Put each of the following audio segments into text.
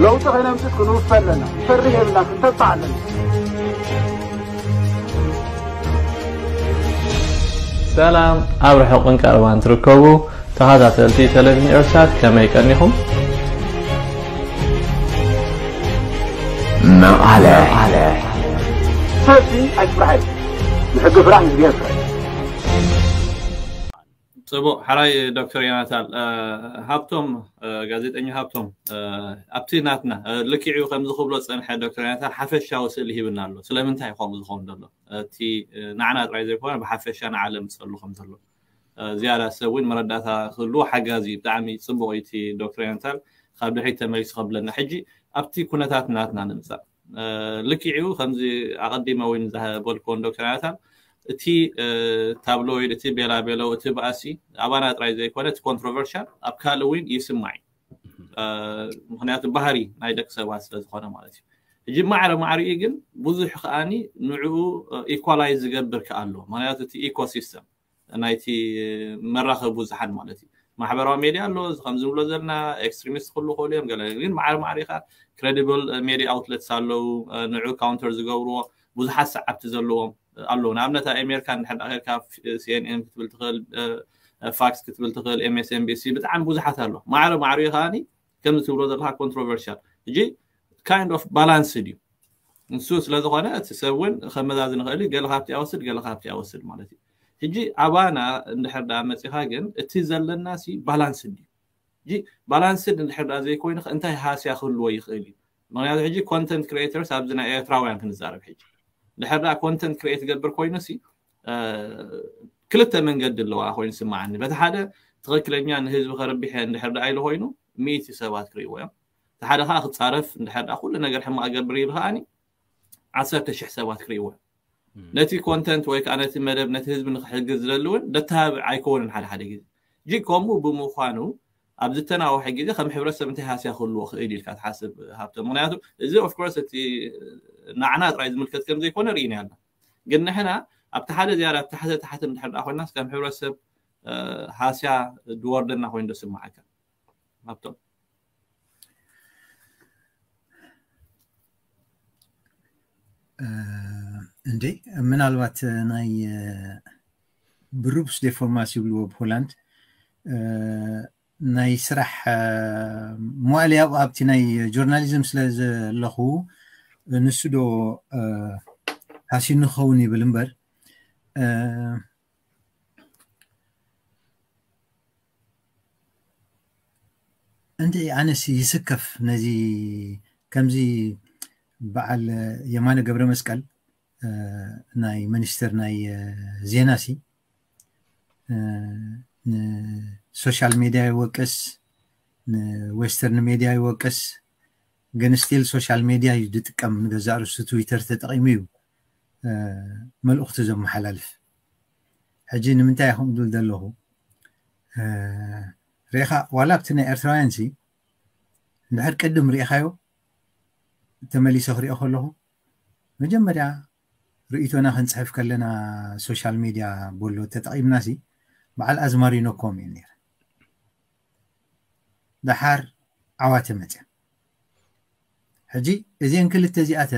لو تغينا مسكن وفلنا فريه لنا تطع لنا سلام أبرح حقن كاروان تركبو تهذا تلتي تلفن إرشاد كما يكنيهم ما على على سفي أجبرحي نحق فرح بيسر ፅቡቅ ሓላይ ዶክተር ዮናታን ሃብቶም ጋዜጠኛ ሃብቶም ኣብቲ ናትና ልክዕኡ ከምዝክብሎ ፀንሐ ዶክተር ዮናታን ሓፈሻዊ ስእሊ ሂብና ኣሎ ስለምንታይ ከምኡ ዝኸውን ዘሎ እቲ ንዓና ጥራይ ዘይኮነ ብሓፈሻ ንዓለም ዝፀሉ ከም ዘሎ ዝያዳ ሰብ እውን መረዳእታ ክህልዎ ሓጋዚ ብጣዕሚ ፅቡቅ እቲ ዶክተር ዮናታን ካብ ድሕሪት ተመሊሱ ከብለና ሕጂ ኣብቲ ኩነታት ናትና ንምፃእ ልክዕኡ ከምዚ ኣቐዲመ ወይ ዝበልክዎን ዶክተር ዮናታን እቲ ታብሎይድ እቲ ቤላቤሎ እቲ በኣሲ ኣባና ጥራይ ዘይኮነ እቲ ኮንትሮቨርሻል ኣብ ካልእ እውን ይስማዕ ምክንያቱ ባህሪ ናይ ደቂ ሰባት ስለዝኮነ ማለት እዩ ሕጂ ማዕረ ማዕሪኡ ግን ብዙሕ ከዓኒ ንዕኡ ኢኳላይዝ ዝገብር ከ ኣሎ ምክንያቱ እቲ ኢኮሲስተም ናይቲ መራኸቡ ዝሓን ማለት እዩ ማሕበራዊ ሜድያ ኣሎ ከም ዝብሎ ዘለና ኤክስትሪሚስት ክህሉ ክእሉ እዮም ገለ ግን ማዕረ ማዕሪ ከዓ ክሬዲብል ሜድያ ኣውትለትስ ኣለው ንዕኡ ካውንተር ዝገብርዎ ብዙሓት ሰዓብቲ ዘለዎም ኣለውና ኣብነት ኣሜሪካ ንድሕር ዳእር ካብ ሲኤንኤን ክትብል ትኽእል ፋክስ ክትብል ትኽእል ኤምኤስኤንቢሲ ብጣዕሚ ብዙሓት ኣሎ ማዕረ ማዕርኡ ከዓኒ ከምዚ ትብሎ ዘለካ ኮንትሮቨርሽል እጂ ካይንድ ኦፍ ባላንስድ እዩ ንሱ ስለዝኮነ እቲ ሰብ እውን ከመዛዝ ንኽእል እዩ ገለ ካብቲ ኣወስድ ገለ ካብቲ ኣወስድ ማለት እዩ ሕጂ ኣባና እንድሕር ዳ መፂኻ ግን እቲ ዘለና ሲ ባላንስድ እዩ ሕጂ ባላንስድ እንድሕር ዳ ዘይኮይኑ እንታይ ሃስያ ክህልዎ ይኽእል እዩ ምክንያቱ ሕጂ ኮንተንት ክሪኤተርስ ኣብዚ ናይ ኤርትራውያን ክንዛረብ ሕጂ لحبا كونتنت كريت قبر كوينسي كلته من قد اللي واه كوينس ما عندي بس هذا تغكل اني انا هز بخرب بيها اند حدا اي لهينو ميت سبات كري ويا حدا هاخ تعرف اند حدا اخو لنا غير حما اقبر يرهاني عصرت شي حسابات كري ويا نتي كونتنت ويك انا تمرب نتي هز بنخ حق زللون لتها ايكون حدا حدا جي كومو بمخانو أبدتنا أو حقي دخل محب رسم أنت هاس ياخذ الوقت إيدي كانت حاسب هابت مغنياته إذا أوف كورس أنت نعنات رايز ملكة كم زي كونر يعني أنا قلنا هنا أبتحاد زيارة أبتحاد تحت من حد أخوي الناس كان محب رسم هاس يا دوار لنا أخوي ندرس معك هابت እንዴ ምናልባት ናይ ብሩብስ ዴፎርማሲ ይብልዎ ብሆላንድ نيسرح موالي أبغى بتني جورناليزم سلاز لخو نسدو هاشي نخوني بلمبر عندي أنا سي يسكف نزي كمزي بعل يمانة قبر مسكال ناي منستر ناي زيناسي ሶሻል ሚድያ ይወቅስ ንዌስተርን ሚድያ ይወቅስ ግን ስቲል ሶሻል ሚድያ እዩ ዝጥቀም ንገዛ ርእሱ ትዊተር ተጠቂሙ እዩ መልእኽቲ ዘመሓላልፍ ሕጂ ንምንታይ ይኹም ብል ዘለኹ ርኢኻ ዋላ ኣብቲ ናይ ኤርትራውያን ሲ እንድሕር ቅድም ርኢኻዮ ተመሊሶ ክሪኦ ከለኹ መጀመርያ ርእቶና ክንፅሕፍ ከለና ሶሻል ሚድያ በሎ ተጠቂምና ሲ በዓል ኣዝማሪኖኮም እዩ ነረ بحر عواتم متى حجي إذن كل التزيئات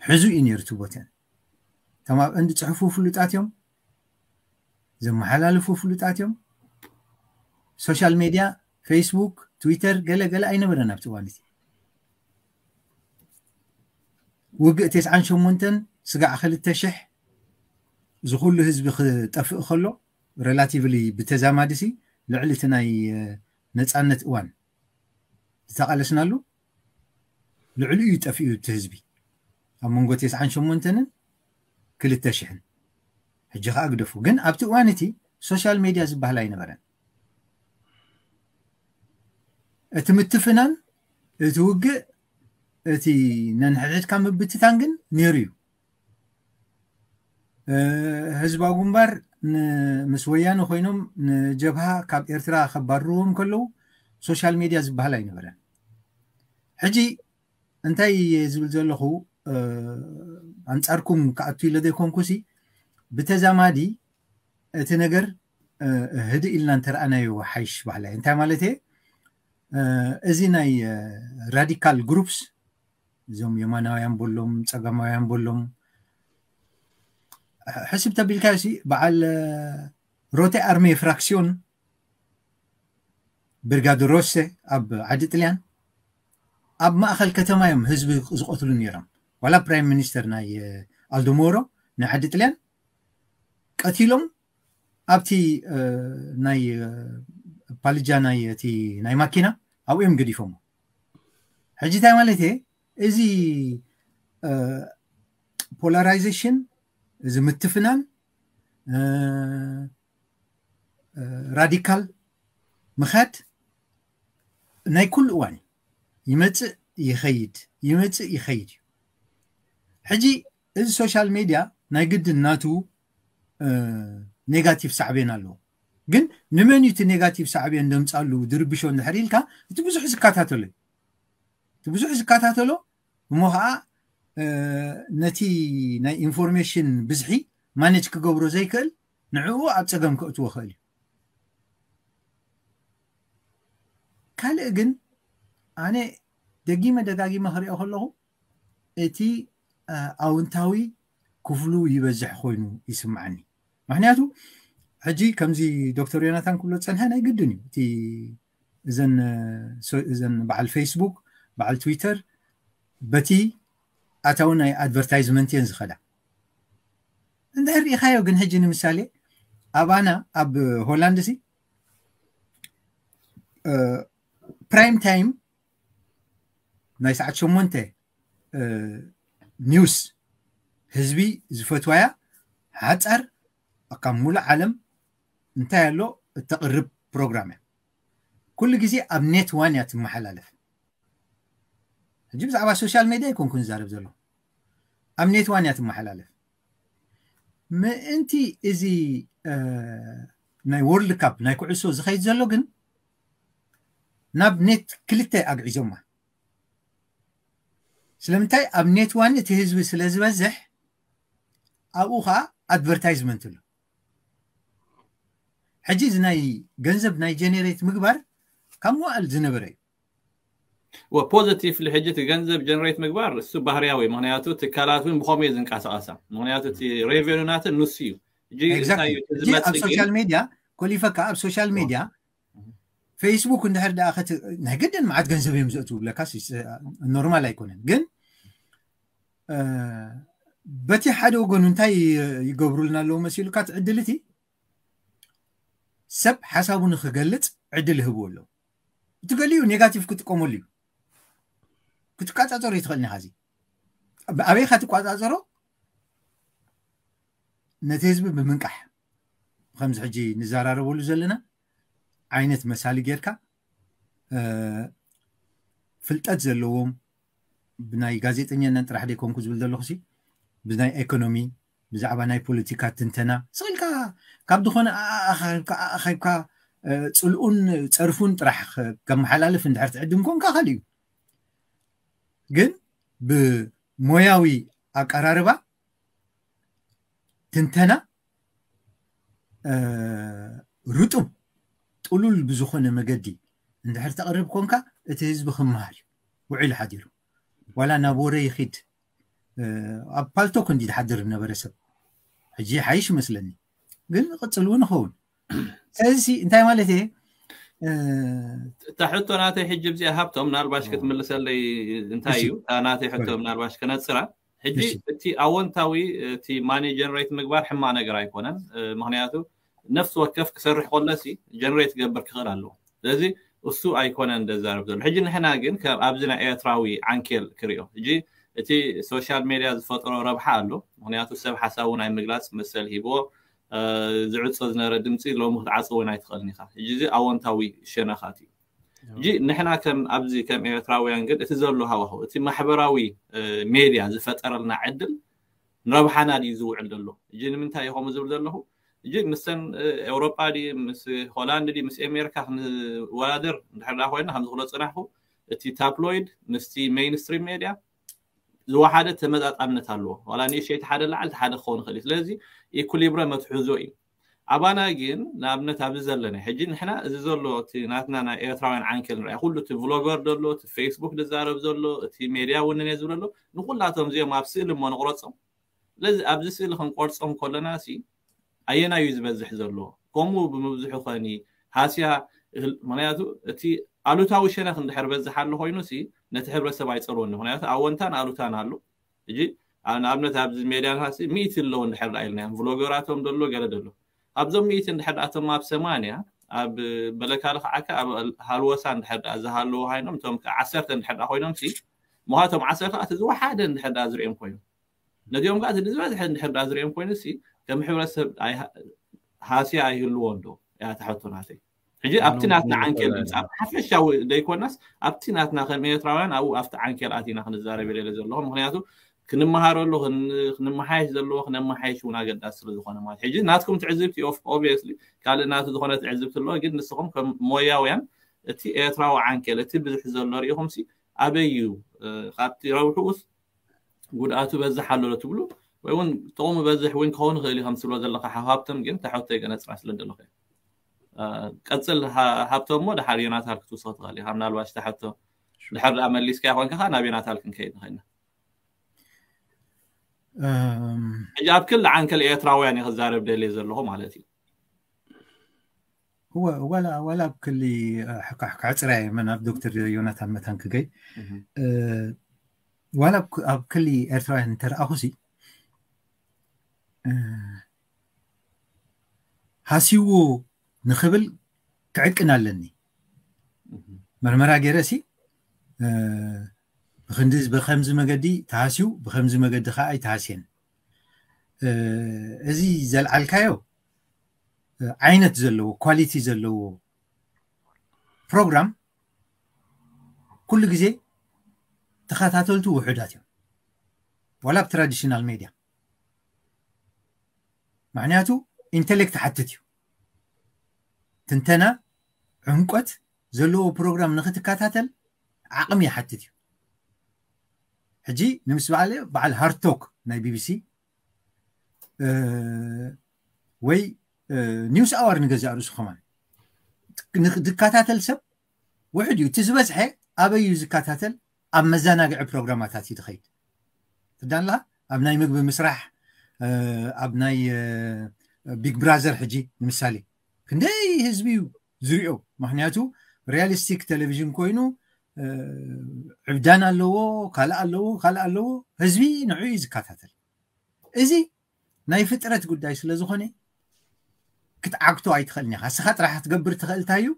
حزو إن يرتبوتن كما عند تحفو فلوتات يوم زم حلال فلوتات يوم سوشيال ميديا فيسبوك تويتر قلا قلا أين برنا بتوانتي وقت تسعة شو منتن سقع خل التشح زخول له بخ خ تف خلو ريلاتيفلي بتزامادسي لعلتناي ነፃነት እዋን ዝተቃለስናሉ ልዕሊ እዩ ጠፊኡ እቲ ህዝቢ ኣብ መንጎ 98ን 200 ሕጂ ከዓ ግደፉ ግን ኣብቲ እዋን እቲ ሶሻል ሜድያ ዝበሃል ኣይነበረን እቲ ምትፍናን እቲ ውግእ እቲ ነንሕድሕድካ ምብትታን ግን ነይሩ እዩ ህዝባዊ ጉንባር ንምስ ወያኑ ኮይኖም ንጀብሃ ካብ ኤርትራ ከባርዎም ከለዉ ሶሻል ሚድያ ዝበሃል ኣይነበረን ሕጂ እንታይ ዝብል ዘለኹ ኣንፃርኩም ካኣቱ ኢለ ዘይኮንኩሲ ብተዛማዲ እቲ ነገር ህዲ ኢልና እንተረኣናዩ ሓይሽ ባህላ እንታይ ማለት እየ እዚ ናይ ራዲካል ግሩፕስ እዞም የማናውያን በሎም ፀጋማውያን በሎም ሕስብ ተቢልካ ሲ በዓል ሮቴ ኣርሜ ፍራክሲዮን ብርጋድ ሮሴ ኣብ ዓዲ ጥልያን ኣብ ማእኸል ከተማ እዮም ህዝቢ ዝቐትሉ ነይሮም ዋላ ፕራይም ሚኒስተር ናይ ኣልዶሞሮ ናይ ዓዲ ጥልያን ቀቲሎም ኣብቲ ናይ ፓልጃ ናይ እቲ ናይ ማኪና ኣብኡ እዮም ገዲፎሞ ሕጂ እንታይ ማለት እየ እዚ ፖላራይዜሽን እዚ ምትፍናን ራዲካል ምኻድ ናይ ኩሉ እዋን እዩ ይመፅእ ይኸይድ ይመፅእ ይኸይድ እዩ ሕጂ እዚ ሶሻል ሜድያ ናይ ግድን ናቱ ኔጋቲቭ ሳዕብየን ኣለዎ ግን ንመን እዩ እቲ ኔጋቲቭ ሳዕብየን ደምፃሉ ድርብሾ እንድሕር ኢልካ እቲ ብዙሕ ዝከታተሎ እዩ እቲ ብዙሕ ዝከታተሎ እሞ ከዓ ነቲ ናይ ኢንፎርሜሽን ብዝሒ ማነጅ ክገብሮ ዘይክእል ንዕኡ ኣብ ፀገም ክእትዎ ክእል እዩ ካልእ ግን ኣነ ደጊመ ደጋጊመ ክሪኦ ከለኹ እቲ ኣውንታዊ ክፍሉ ይበዝሕ ኮይኑ ይስማዓኒ ምክንያቱ ሕጂ ከምዚ ዶክተር ዮናታን ክብሎ ፀንሐ ናይ ግድን እዩ እቲ እዘን በዓል ፌስቡክ በዓል ትዊተር በቲ ኣታዊ ናይ ኣድቨርታይዝመንት እየን ዝኸዳ እንድሕር ርኢኻዮ ግን ሕጂ ንምሳሌ ኣባና ኣብ ሆላንድ እዚ ፕራይም ታይም ናይ ሰዓት ሸሞንተ ኒውስ ህዝቢ ዝፈትዋያ ሓፃር ካብ ሙሉእ ዓለም እንታይ ኣሎ እተቕርብ ፕሮግራም እያ ኩሉ ግዜ ኣብ ኔት ዋን እያ ትመሓላለፍ ሕጂ ብዛዕባ ሶሻል ሜድያ ይኮንኩን ዝዛረብ ዘሎ ኣብኔት ዋን እያ ትመሓላለፍ ምእንቲ እዚ ናይ ወርልድ ካፕ ናይ ኩዕሶ ዝኸይድ ዘሎ ግን ናብ ኔት ክልተ ኣግዒዞማ ስለምንታይ ኣብ ኔት ዋን እቲ ህዝቢ ስለ ዝበዝሕ ኣብኡ ከዓ ኣድቨርታይዝመንት ኣሎ ሕጂ እዚ ናይ ገንዘብ ናይ ጀኔሬት ምግባር ካብ ሞባይል ዝነበረ እዩ و positive اللي حجت جنزب جنريت مقبار السو بحرياوي مهنياتو تكالاتو مخومي زنك عسا عسا مهنياتو تي ريفيرو ناتا نسيو جي اب سوشيال ميديا كل يفكا اب سوشيال ميديا فيسبوك ندهر دا اخت نهجد ما عاد جنزب يمزقتو بلا كاسي نورمال ايكونن جن أه... بتي حدو قن انتاي يقبرو لنا لو مسيلو كات عدلتي سب حسابو نخجلت عدل هبولو تقول لي نيجاتيف كنت قوم ክትቋፃፀሮ ይትኽእልኒ ኻዚ ኣበይኻ ትቋፃፀሮ ነቲ ህዝቢ ብምንቃሕ ከምዚ ሕጂ ንዘራረበሉ ዘለና ዓይነት መሳሊ ጌርካ ፍልጠት ዘለዎም ብናይ ጋዜጠኛናን ጥራሕ ደይኮንኩ ዝብል ዘለኹ ሲ ብናይ ኤኮኖሚ ብዛዕባ ናይ ፖለቲካ ትንተና ስኽኢልካ ካብ ድኾነ ኣኣኻይብካ ፅልኡን ፀርፉን ጥራሕ ከመሓላልፍ እንድሕር ትዕድም ኮንካ ኻሊ እዩ ግን ብሞያዊ ኣቀራርባ ትንተና ርጡብ ጥሉል ብዝኾነ መገዲ እንድሕር ተቕርብ ኮንካ እቲ ህዝቢ ክመሃል ውዕል ሓዲሩ ዋላ ናብ ወረ ይኺድ ኣብ ፓልቶ ኮንዲ ዝሓድር ዝነበረ ሰብ ሕጂ ሓይሽ ይመስለኒ ግን ቅፅል እውን ይኸውን ስለዚ እንታይ ማለት እየ ተሕቶ ናተይ ሕጂ ብዚኣ ሃብቶም ናልባሽ ክትምልሰለይ እንታይ እዩ ናተይ ሕቶ ናልባሽ ክነፅራ ሕጂ እቲ ኣወንታዊ እቲ ማኒ ጀነሬት ምግባር ሕማ ነገር ኣይኮነን ምክንያቱ ነፍሲ ወከፍ ክሰርሕ ኮለሲ ጀነሬት ክገብር ክኽእል ኣለዎ ስለዚ እሱ ኣይኮነን ደዛርብ ዘሎ ሕጂ ንሕና ግን ኣብዚ ናይ ኤርትራዊ ዓንኬል ክሪኦ ሕጂ እቲ ሶሻል ሜድያ ዝፈጥሮ ረብሓ ኣሎ ምክንያቱ ሰብ ሓሳቡ ናይ ምግላፅ መሰል ሂብዎ ዝዕፀ ዝነበረ ድምፂ ሎሚ ክትዓፀውን ኣይትኽእልኒ ኢኻ ሕጂ እዚ ኣወንታዊ ሸነኻት እዩ እጂ ንሕና ከም ኣብዚ ከም ኤርትራውያን ግን እቲ ዘሎ ሃዋህ እቲ ማሕበራዊ ሜድያ ዝፈጠረልና ዕድል ንረብሓና ድዩ ዝውዕል ዘሎ እጂ ንምንታይ ይኸም ዝብል ዘለኹ እጂ ምስተን ኤውሮጳ ድ ምስ ሆላንድ ድ ምስ ኣሜሪካ ክንወዳድር እንድሕር ኮይና ከምዚ ፅናሕኩ እቲ ታፕሎይድ ምስቲ ሜይንስትሪም ሜድያ ዝወሓደ ተመጣጣምነት ኣለዎ ዋላ ንእሽተይ ሓደ ላዓል ሓደ ክኸውን ይኽእል እዩ ስለዚ ኢኩሊብረ መትሕዞ እዩ ኣባና ግን ንኣብነት ኣብዚ ዘለና ሕጂ ንሕና እዚ ዘሎ እቲ ናትና ናይ ኤርትራውያን ዓንኬል ንርአይ ኩሉ እቲ ብሎገር ዘሎ እቲ ፌስቡክ ዝዛረብ ዘሎ እቲ ሜድያ እውን እነ ዝብለ ኣሎ ንኩላቶም እዚኦም ኣብ ስእሊ እሞ ንቁረፆም ስለዚ ኣብዚ ስእሊ ክንቆርፆም ከለና ሲ ኣየናዩ ዝበዝሕ ዘለዎ ከምኡ ብምብዝሑ ኸኒ ሃስያ ምክንያቱ እቲ ኣሉታዊ ሸነክ እንድሕር በዝሓሉ ኮይኑ ሲ ነቲ ሕብረተሰብ ኣይፀልዎን ምክንያቱ ኣወንታን ኣሉታን ኣሉ እጂ ንኣብነት ኣብዚ ሜድያና ሚኢት ኣለዎ እንድሕር ኢልና ቭሎገራቶም ደሎ ገለ ደሎ ኣብዞም ሚኢት እንድሕር ኣቶም ኣብ ሰማንያ ኣብ በለካሊ ከዓከ ኣብ ሃልወሳ እንድሕር ዝሃለዎ ኮይኖም እቶም ዓሰርተ እንድሕር ኮይኖም ሲ ምሃቶም ዓሰርተ እቲ ዝወሓደ እንድሕር ዝርኦም ኮይኑ ነዚኦም ከዓ እቲ ዝበዝሐ እንድሕር ዝርኦም ኮይኑ ከም ሕብረተሰብ ሃስያ ኣይህልዎ ዶ ያ ተሕቶናተይ حجي ابتي ناتنا عنكل حفش او ديكون ناس ابتي ناتنا خل مية تراوان او افت عنكل اتي ناخن الزاربي اللي لزر لهم خنياتو كنما هارو اللو خنما حايش زر لو خنما حايش ونا قد اسر دخونا ما حجي ناتكم تعزبتي اوف اوبيسلي قال ناتو دخونا تعزبت اللو قد نسخم كمويا ويان اتي اي تراو عنكل اتي بزح زر لوري خمسي ابيو خابتي روحوس قول اتو بزح حلو لتبلو ويون تقوم بزح وين كون غيلي خمسلو زر لقا حهابتم جن تحوتي قنات راس لندلو خير قتل هابتو مو دحر يناتال كتو صوت غالي هم نالواش تحتو دحر الأمل ليس كيحوان كخا نابي ناتال كن كيد خينا أجاب كل عن كل إيتراو يعني خزارب دي ليزر لهم على تيو هو ولا ولا بكل اه، حق حق عتري من اب دكتور يوناثان مثلا اه، كجي ولا بكل ارثرا انتر اخوسي اه. ንክብል ክዕቅን ኣለኒ መርመራ ገይረ ሲ ብክንዲ ብከምዚ መገዲ ተሃስዩ ብከምዚ መገዲ ከዓ ኣይተሃስየን እዚ ዘለዓልካዮ ዓይነት ዘለዎ ኳሊቲ ዘለዎ ፕሮግራም ኩሉ ግዜ ተኸታተልቲ ውሕዳት እዮም ዋላ ብትራዲሽናል ሜድያ ምክንያቱ ኢንቴሌክት ሓትት እዩ ትንተና ዕንቆት ዘለዎ ፕሮግራም ንክትከታተል ዓቕሚ ይሓትት እዩ ሕጂ ንምስ በዓለ በዓል ሃርቶክ ናይ ቢቢሲ ወይ ኒውስ ኣዋር ንገዛ ርእሱ ከማ ዝከታተል ሰብ ውሕድ እዩ እቲ ዝበፅሐ ኣበይ እዩ ዝከታተል ኣብ መዘናግዒ ፕሮግራማታት እዩ ትኸይድ ትዳንላ ኣብ ናይ ምግቢ ምስራሕ ኣብ ናይ ቢግ ብራዘር ሕጂ ንምሳሌ ክንደይ ህዝቢ እዩ ዝርዮ ምክንያቱ ሪያሊስቲክ ቴሌቭዥን ኮይኑ ዕብዳን ኣለዎ ካልእ ኣለዎ ካልእ ኣለዎ ህዝቢ ንዕኡ እዩ ዝከታተል እዚ ናይ ፍጥረት ጉዳይ ስለዝኮነ ክትዓግቶ ኣይትኽእልኒ ኢኻ ስኻ ጥራሕ ትገብር ትኽእልታ እዩ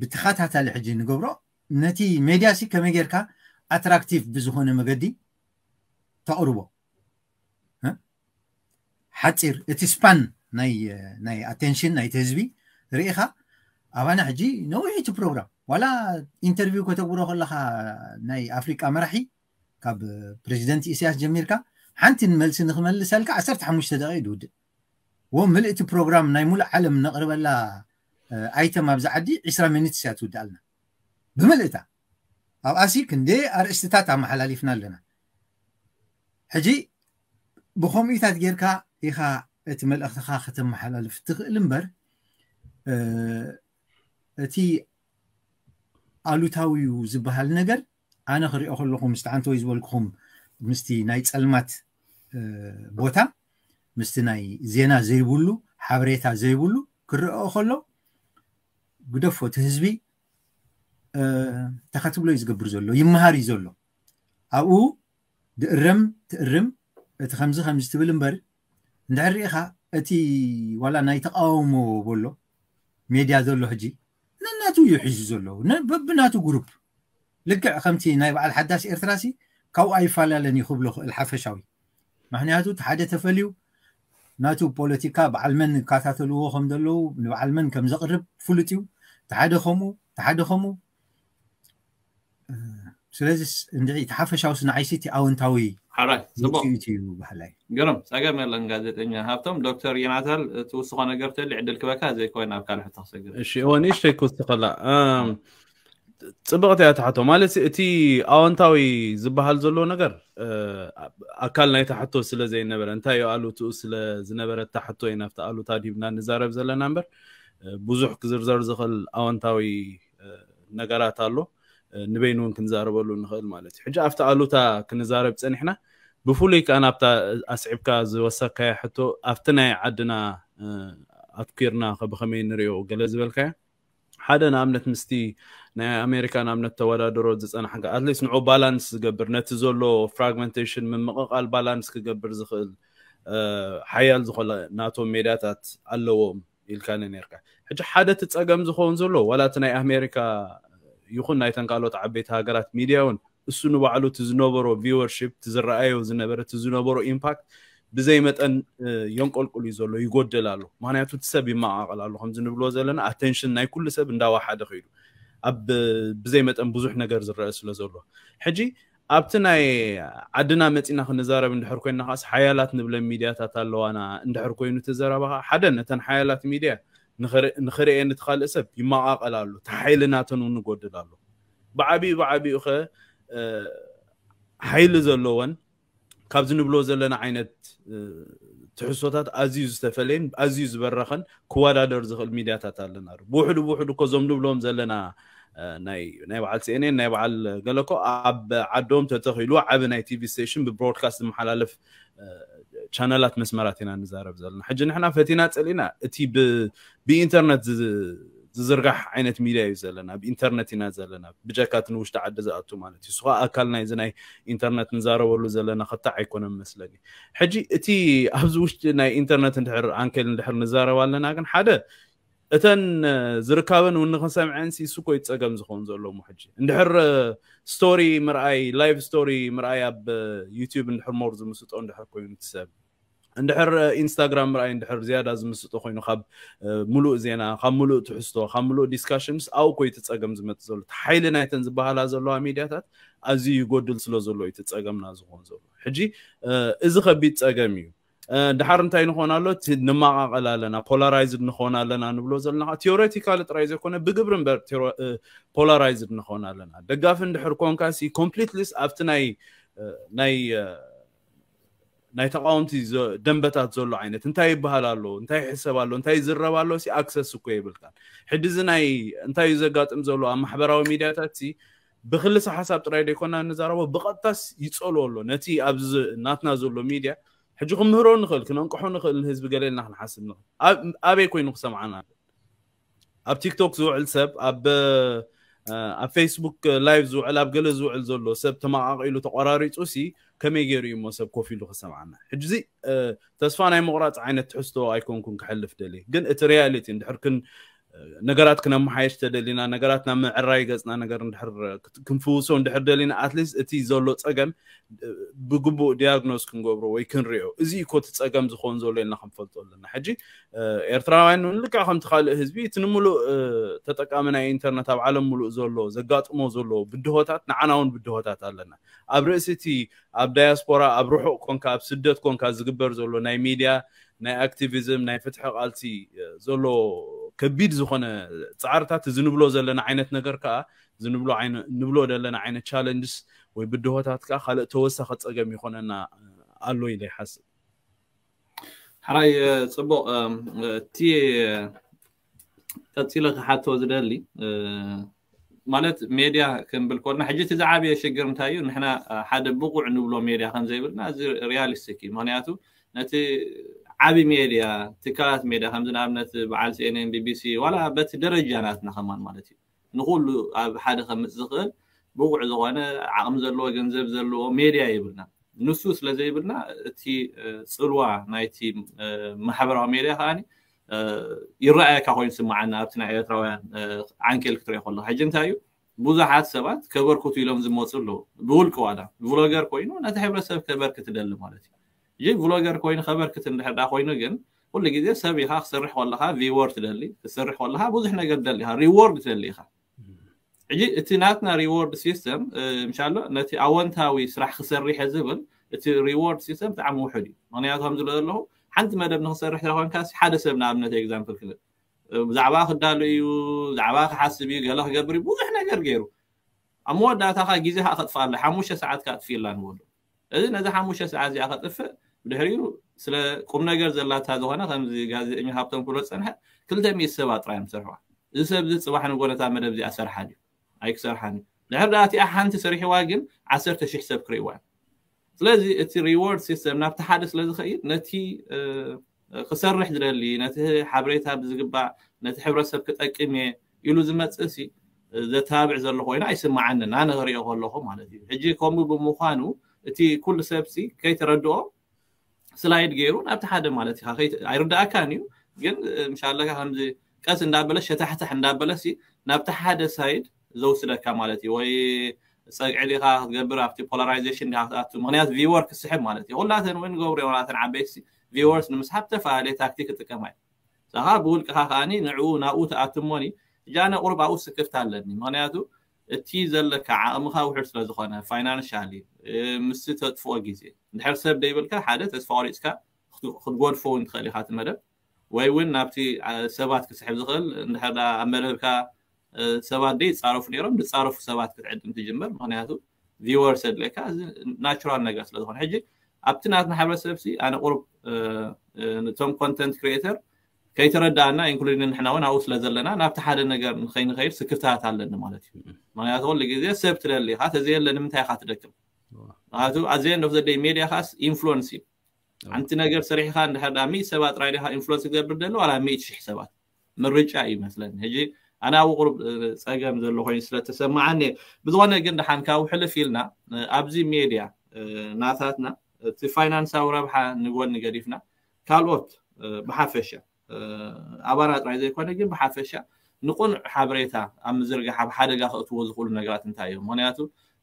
ብተኸታታሊ ሕጂ ንገብሮ ነቲ ሜድያሲ ከመይ ጌርካ ኣትራክቲቭ ብዝኾነ መገዲ ተቕርቦ ሓፂር እቲ ስፓን ناي ناي اتنشن ناي تزبي ريخا أبانا حجي نوحي تو بروغرام ولا انترفيو كتقولو خلا ناي افريكا مرحي كاب بريزيدنت اسياس جميركا حنت نملس نخملس لك عسرت حموش تدقي دود وملئت بروغرام ناي مول عالم نقرب لا ايتم ابزا عدي عشرة منيت سياتو دالنا بملئتا او اسي كندي ارستتات عم حلالي فنال حجي بخوم ايتات جيركا ايخا እቲ መልእኽትኻ ከተመሓላልፍ ትኽእል እምበር እቲ ኣሉታዊዩ ዝበሃል ነገር ኣነ ክሪኦ ከለኹ ምስቲ ዓንቲ ወይ ዝበልክኹም ምስቲ ናይ ፀልማት ቦታ ምስቲ ናይ ዜና ዘይብሉ ሓበሬታ ዘይብሉ ክረአኦ ከሎ ግደፎ እቲ ህዝቢ ተኸትብሎ እዩ ዝገብር ዘሎ ይመሃር እዩ ዘሎ ኣብኡ ድእረም ትእርም እቲ ከምዚ ከምዚ ትብል እምበር እንድሕር ሪኢኻ እቲ ዋላ ናይ ተቃውሞ በሎ ሜድያ ዘሎ ሕጂ ነናቱ እዩ ሒዙ ዘለዉ በብናቱ ጉሩፕ ልክዕ ከምቲ ናይ በዓል ሓዳስ ኤርትራ ሲ ካብኡ ኣይፈላለን እዩ ክብሎ ክእል ሓፈሻዊ ምክንያቱ እቲ ሓደ ተፈልዩ ናቱ ፖለቲካ በዓል መን ካታተልዎ ከም ዘለዉ ንበዓል መን ከም ዘቕርብ ፍሉጥ እዩ እቲ ሓደ ከምኡ እቲ ሓደ ከምኡ ስለዚ እንድሕሪት ሓፈሻዊ ስንዓይሲቲ ኣወንታዊ ሓራይ እዩ ባህላይ ግርም ፀገም የለን ጋዜጠኛ ሃብቶም ዶክተር ዮናታን ትውስኮ ነገር ተሊ ዕድል ክበካ ዘይኮይን ኣብ ካልእ ሕቶ ክሰግር እሺ እወ ንእሽተይ ክውስኸላ ፅብቕቲ እያ ተሓቶ ማለት እቲ ኣወንታዊ ዝበሃል ዘለዎ ነገር ኣካል ናይ ተሓቶ ስለ ዘይነበረ እንታይ እዩ ኣሉትኡ ስለዝነበረ ተሓቶ እዩ ናብቲ ኣሉታ ዲብና ንዛረብ ዘለና እምበር ብዙሕ ክዝርዘር ዝኽእል ኣወንታዊ ነገራት ኣሎ ንበይኑ እውን ክንዛረበሉ ንኽእል ማለት እዩ ሕጂ ኣብቲ ኣሉታ ክንዛረብ ፀኒሕና ብፍሉይ ከዓ ናብታ ኣስዒብካ ዝወሰካዮ ሕቶ ኣብቲ ናይ ዓድና ኣትኪርና ብከመይ ንሪኦ ገለ ዝበልካዮ ሓደ ንኣብነት ምስቲ ናይ ኣሜሪካ ንኣብነት ተወዳደሮ ዝፀናሕ ኣትሊስት ንዑ ባላንስ ዝገብር ነቲ ዘሎ ፍራግመንቴሽን ምምቕቃል ባላንስ ክገብር ዝኽእል ሓያል ዝኮነ ናቶም ሜዳታት ኣለዎም ኢልካ ነርካ ሕጂ ሓደ እቲ ፀገም ዝኸውን ዘሎ ዋላ እቲ ናይ ኣሜሪካ ይኹን ናይተን ካልኦት ዓበይቲ ሃገራት ሚድያ እውን እሱ ንባዕሉ እቲ ዝነበሮ ቪወርሽፕ እቲ ዝረኣዮ ዝነበረ እቲ ዝነበሮ ኢምፓክት ብዘይ መጠን የንቆልቁል እዩ ዘሎ ይጎደል ኣሎ ምክንያቱ እቲ ሰብ ይመቃቐል ኣሎ ከምዚ ንብሎ ዘለና ኣቴንሽን ናይ ኩሉ ሰብ እንዳዋሓደ ክኢሉ ኣብ ብዘይ መጠን ብዙሕ ነገር ዝረአ ስለ ዘሎ ሕጂ ኣብቲ ናይ ዓድና መፂና ክንዛረብ እንድሕር ኮይና ከዓ ሓያላት ንብለን ሚድያታት ኣለዋና እንድሕር ኮይኑ ትዘረባ ከዓ ሓደ ነተን ሓያላት ሚድያ ንክርአየኒ ትካልእ ሰብ ይመቃቀል ኣሎ ሓይሊ ናተን እውን ይጎድል ኣሎ ብዓብዩ ብዓብኡ ኸ ሓይሊ ዘለዎን ካብዚ ንብሎ ዘለና ዓይነት ትሕሶታት ኣዝዩ ዝተፈለየን ኣዝዩ ዝበረኸን ክወዳደር ዝኽእል ሚድያታት ኣለና ብውሕዱ ብውሕዱ እኮ ዞም ንብሎም ዘለና ናይ በዓል ሲኤንኤን ናይ በዓል ገለኮ ኣብ ዓዶም ተተኺሉ ዓብ ናይ ቲቪ ስቴሽን ብብሮድካስት ዝመሓላለፍ ቻነላት መስመራት ኢና ንዛረብ ዘለና ሕጂ ንሕና ፈቲና ፀሊና እቲ ብኢንተርነት ዝዝርጋሕ ዓይነት ሚድያ እዩ ዘለና ብኢንተርነት ኢና ዘለና ብጀካት ንውሽጢ ዓዲ ዝኣቱ ማለት እዩ ስኻ ኣካል ናይ እዚ ናይ ኢንተርነት ንዛረበሉ ዘለና ክታዕ ኣይኮነን መስለኒ ሕጂ እቲ ኣብዚ ውሽጢ ናይ ኢንተርነት እንድሕር ኣንኬል እንድሕር ንዛረብ ኣለና ግን ሓደ እተን ዝርከበን ውንኸ ሰምዐንሲ እሱ ኮይ ፀገም ዝኸውን ዘለሙ ሕጂ እንድሕር ስቶሪ ምርኣይ ላይቭ ስቶሪ ምርኣይ ኣብ ዩትብ እንድሕር ሞር ዝምስጦ እንድሕር ኮይኑ ትሰብ እንድሕር ኢንስታግራም ምርኣይ እንድሕር ዝያዳ ዝምስጦ ኮይኑ ካብ ሙሉእ ዜና ካብ ሙሉእ ትሕዝቶ ካብ ሙሉእ ዲስካሽንስ ኣብኡ ኮይ ትፀገም ዝመፅእ ዘሎ ሓይሊ ናይተን ዝበሃላ ዘለዋ ሚድያታት ኣዝዩ ይጎድል ስለ ዘሎ እዩ ትፀገምና ዝኸውን ዘሎ ሕጂ እዚ ከቢድ ፀገም እዩ ድሓር እንታይ ንኾን ኣሎ ንመቃቐል ኣለና ፖላራይዝድ ንኾን ኣለና ንብሎ ዘለና ቴዎሬቲካል ጥራይ ዘይኮነ ብግብሪ እምበር ፖላራይዝድ ንኾን ኣለና ደጋፊ እንድሕር ኮንካሲ ኮምፕሊትሊስ ኣብቲ ናይ ናይ ናይ ተቃወምቲ ደንበታት ዘሎ ዓይነት እንታይ ይበሃል ኣሎ እንታይ ይሕሰብ ኣሎ እንታይ ይዝረብ ኣሎ ሲ ኣክሰስ እኮ የብልካን ሕጂ እዚ ናይ እንታይ እዩ ዘጋጥም ዘሎ ኣብ ማሕበራዊ ሚድያታት ሲ ብክልሲ ሓሳብ ጥራይ ደይኮና ንዛረቦ ብቐጥታስ ይፀልዎ ኣሎ ነቲ ኣብዚ ናትና ዘሎ ሚድያ حجي خمهرو نخل كنا نقحو نخل الهزب قليل نحن حاسب نخل أبي كوي نقصة معنا أب تيك توك زوعل سب أب آه، أب فيسبوك لايف زوعل أب قلة زوعل زولو سب تما عقيلو تقراري تقسي كم يجري يوم سب كوفي لو خسام عنا حجزي أه تصفان أي تحستو أيكون كون كحلف دلي قن اتريالتي ندحركن ነገራት ክነመሓየሽ ተደሊና ነገራትና ምዕራይ ገፅና ነገር እንድሕር ክንፍውሶ እንድሕር ደሊና ኣትሊስት እቲ ዘሎ ፀገም ብግቡእ ዲያግኖስ ክንገብሮ ወይ ክንሪዮ እዚ እኮ እቲ ፀገም ዝኮን ዘሎ ኢልና ክንፈልጦ ኣለና ሕጂ ኤርትራውያን ልክዕ ከምቲ ካልእ ህዝቢ እቲ ንምሉእ ተጠቃሚ ናይ ኢንተርነት ኣብ ዓለም ሙሉእ ዘሎ ዘጋጥሞ ዘሎ ብድሆታት ንዓና እውን ብድሆታት ኣለና ኣብ ርእሲ እቲ ኣብ ዳያስፖራ ኣብ ርሑቅ ኮንካ ኣብ ስደት ኮንካ ዝግበር ዘሎ ናይ ሚድያ ናይ ኣክቲቪዝም ናይ ፍትሒ ቃልሲ ዘሎ ከቢድ ዝኾነ ፃዕርታት ዝንብሎ ዘለና ዓይነት ነገር ከዓ ዝንብሎ ንብሎ ዘለና ዓይነት ቻለንጅስ ወይ ብድሆታት ከዓ ካልእ ተወሳኺ ፀገም ይኮነና ኣሎ ኢለ ይሓስብ ሓራይ ፅቡቅ እቲ ቀፂሉ ክሓትዎ ዝደሊ ማለት ሜድያ ክንብል ኮልና ሕጂ እቲ ዝዓበየ ሽግር እንታይ እዩ ንሕና ሓደ ብቑዕ ንብሎ ሜድያ ከም ዘይብልና እዚ ሪያሊስቲክ እዩ ምክንያቱ ነቲ ዓብዪ ሜድያ ትካላት ሜድያ ከምዚ ንኣብነት በዓል ሲኤንኤን ቢቢሲ ዋላ በቲ ደረጃናትና ከማን ማለት እዩ ንኩሉ ኣብ ሓደ ከምፅ ዝኽእል ብቑዕ ዝኾነ ዓቕሚ ዘለዎ ገንዘብ ዘለዎ ሜድያ ይብልና ንሱ ስለዘይብልና እቲ ፅልዋ ናይቲ ማሕበራዊ ሜድያ ከዓኒ ይረኣየካ ኮይኑ ስማዓና ኣብቲ ናይ ኤርትራውያን ዓንኬል ክትሪኦ ከለካ ሕጂ እንታይ እዩ ብዙሓት ሰባት ከበርክቱ ኢሎም ዝመፁ ኣለዉ ብውልቂ ዋላ ብሎገር ኮይኑ ነቲ ሕብረተሰብ ከበርክት ደሊ ማለት እዩ جي فلوجر كوين خبر كتن لحد أخوينه جن كل جدا سبي ها سرح ولا ها في وورد تدلي سرح ولا ها بوز إحنا قد دلي ها ريورد تدلي ها عجي اتناتنا ريورد سيستم مشان له نتي أوان تاوي سرح خسر ريح زبل ات ريورد سيستم تعم وحدي ماني أتهم دل له حنت ما دبنا خسر ريح أخوين كاس حد سبنا عبنا تي إكزامبل كده آه، زعباخ دالي وزعباخ حاس بيه قال له قبري بوز إحنا قر غيره أمور داتا خا جيزها أخذ فعل حموشة ساعات كات في لان وده إذا نزح حموشة ساعات يأخذ إفه دهریو سل کمنگر زلات ها دخانه هم زی گاز امی هفتم پروت سنه کل دمی سواد رایم سرها از سب دست سواح نگونه تامر بذی اثر حالی ایک سر حالی دهر لاتی احنت سریح واقعیم عصر تشیح سب کریوان سل زی ات ریورد سیستم نفت حادث لذ خیر نتی خسر رح در لی نت حبریت ها بذی قبع نت حبر سب کت اکمی یلوزمت اسی ذا تابع زل خوينا اسم معنا انا غري اقول لهم على حجي كومو بمخانو تي كل سبسي كي تردوه سلايد غيرو نبت حدا مالتي ها خيت ايرد اكانيو جن مشالك هم زي قاس اندابلس شتحت اندابلسي نبت حدا سايد زو سلك مالتي وي سايق علي خا غبر افتي بولارايزيشن ها تو مانيات في ورك سحب مالتي ولا تن وين غوري ولا تن عبيسي في ورس نمسحب تفعلي تاكتيك تكمل صح بقول خا خاني نعو ناوت اتموني جانا اربع اوس كفتالني مانياتو እቲ ዘለካ ዓቕምካ ውሕድ ስለዝኮነ ፋይናንሽሊ ምስ ተጥፍኦ ግዜ ንድሕር ሰብ ደይብልካ ሓደ ተስፋ ቆሪፅካ ክትጎድፎ እውን ትኽእል ኢካ እቲ መደብ ወይ እውን ናብቲ ሰባት ክስሕብ ዝኽእል እንድሕር ኣብ መደብካ ሰባት ደይ ዝፃረፉ ነይሮም ዝፃረፉ ሰባት ክትዕድም ትጅምር ምክንያቱ ቪወር ሰድለካ እዚ ናቹራል ነገር ስለዝኮነ ሕጂ ኣብቲ ናትና ሕብረተሰብ ኣነ ቁርብ እቶም ኮንተንት ክሪኤተር كي تردانا انكلودين نحنا وين عاوز لزلنا نفتح هذا النجار من خير خير سكرتها تعلنا مالتي ما يا تقول لك زي سبت اللي خاص زي اللي نمت هاي خاطر دكتور هذا عزين نفذ اللي ميديا خاص انفلونسي أنت نجار صريح خان ده هذا مية سبات رايدها انفلونس كذا بدل ولا مية شح سبات من رجع أي مثلا هجي أنا وقرب سأجمع ذا اللي خوين سلطة سمع عني بدون أن جند حنكا وحلا فيلنا أبزي ميديا ناثاتنا تفاينانس أو ربح نقول نجاريفنا كالوت بحافشة ኣባላት ጥራይ ዘይኮነ ግን ብሓፈሻ ንቁኑዕ ሓበሬታ ኣብ ምዝርጋሕ ኣብ ሓደጋ ክእትዎ ዝኽእሉ ነገራት እንታይ እዮም ምክንያቱ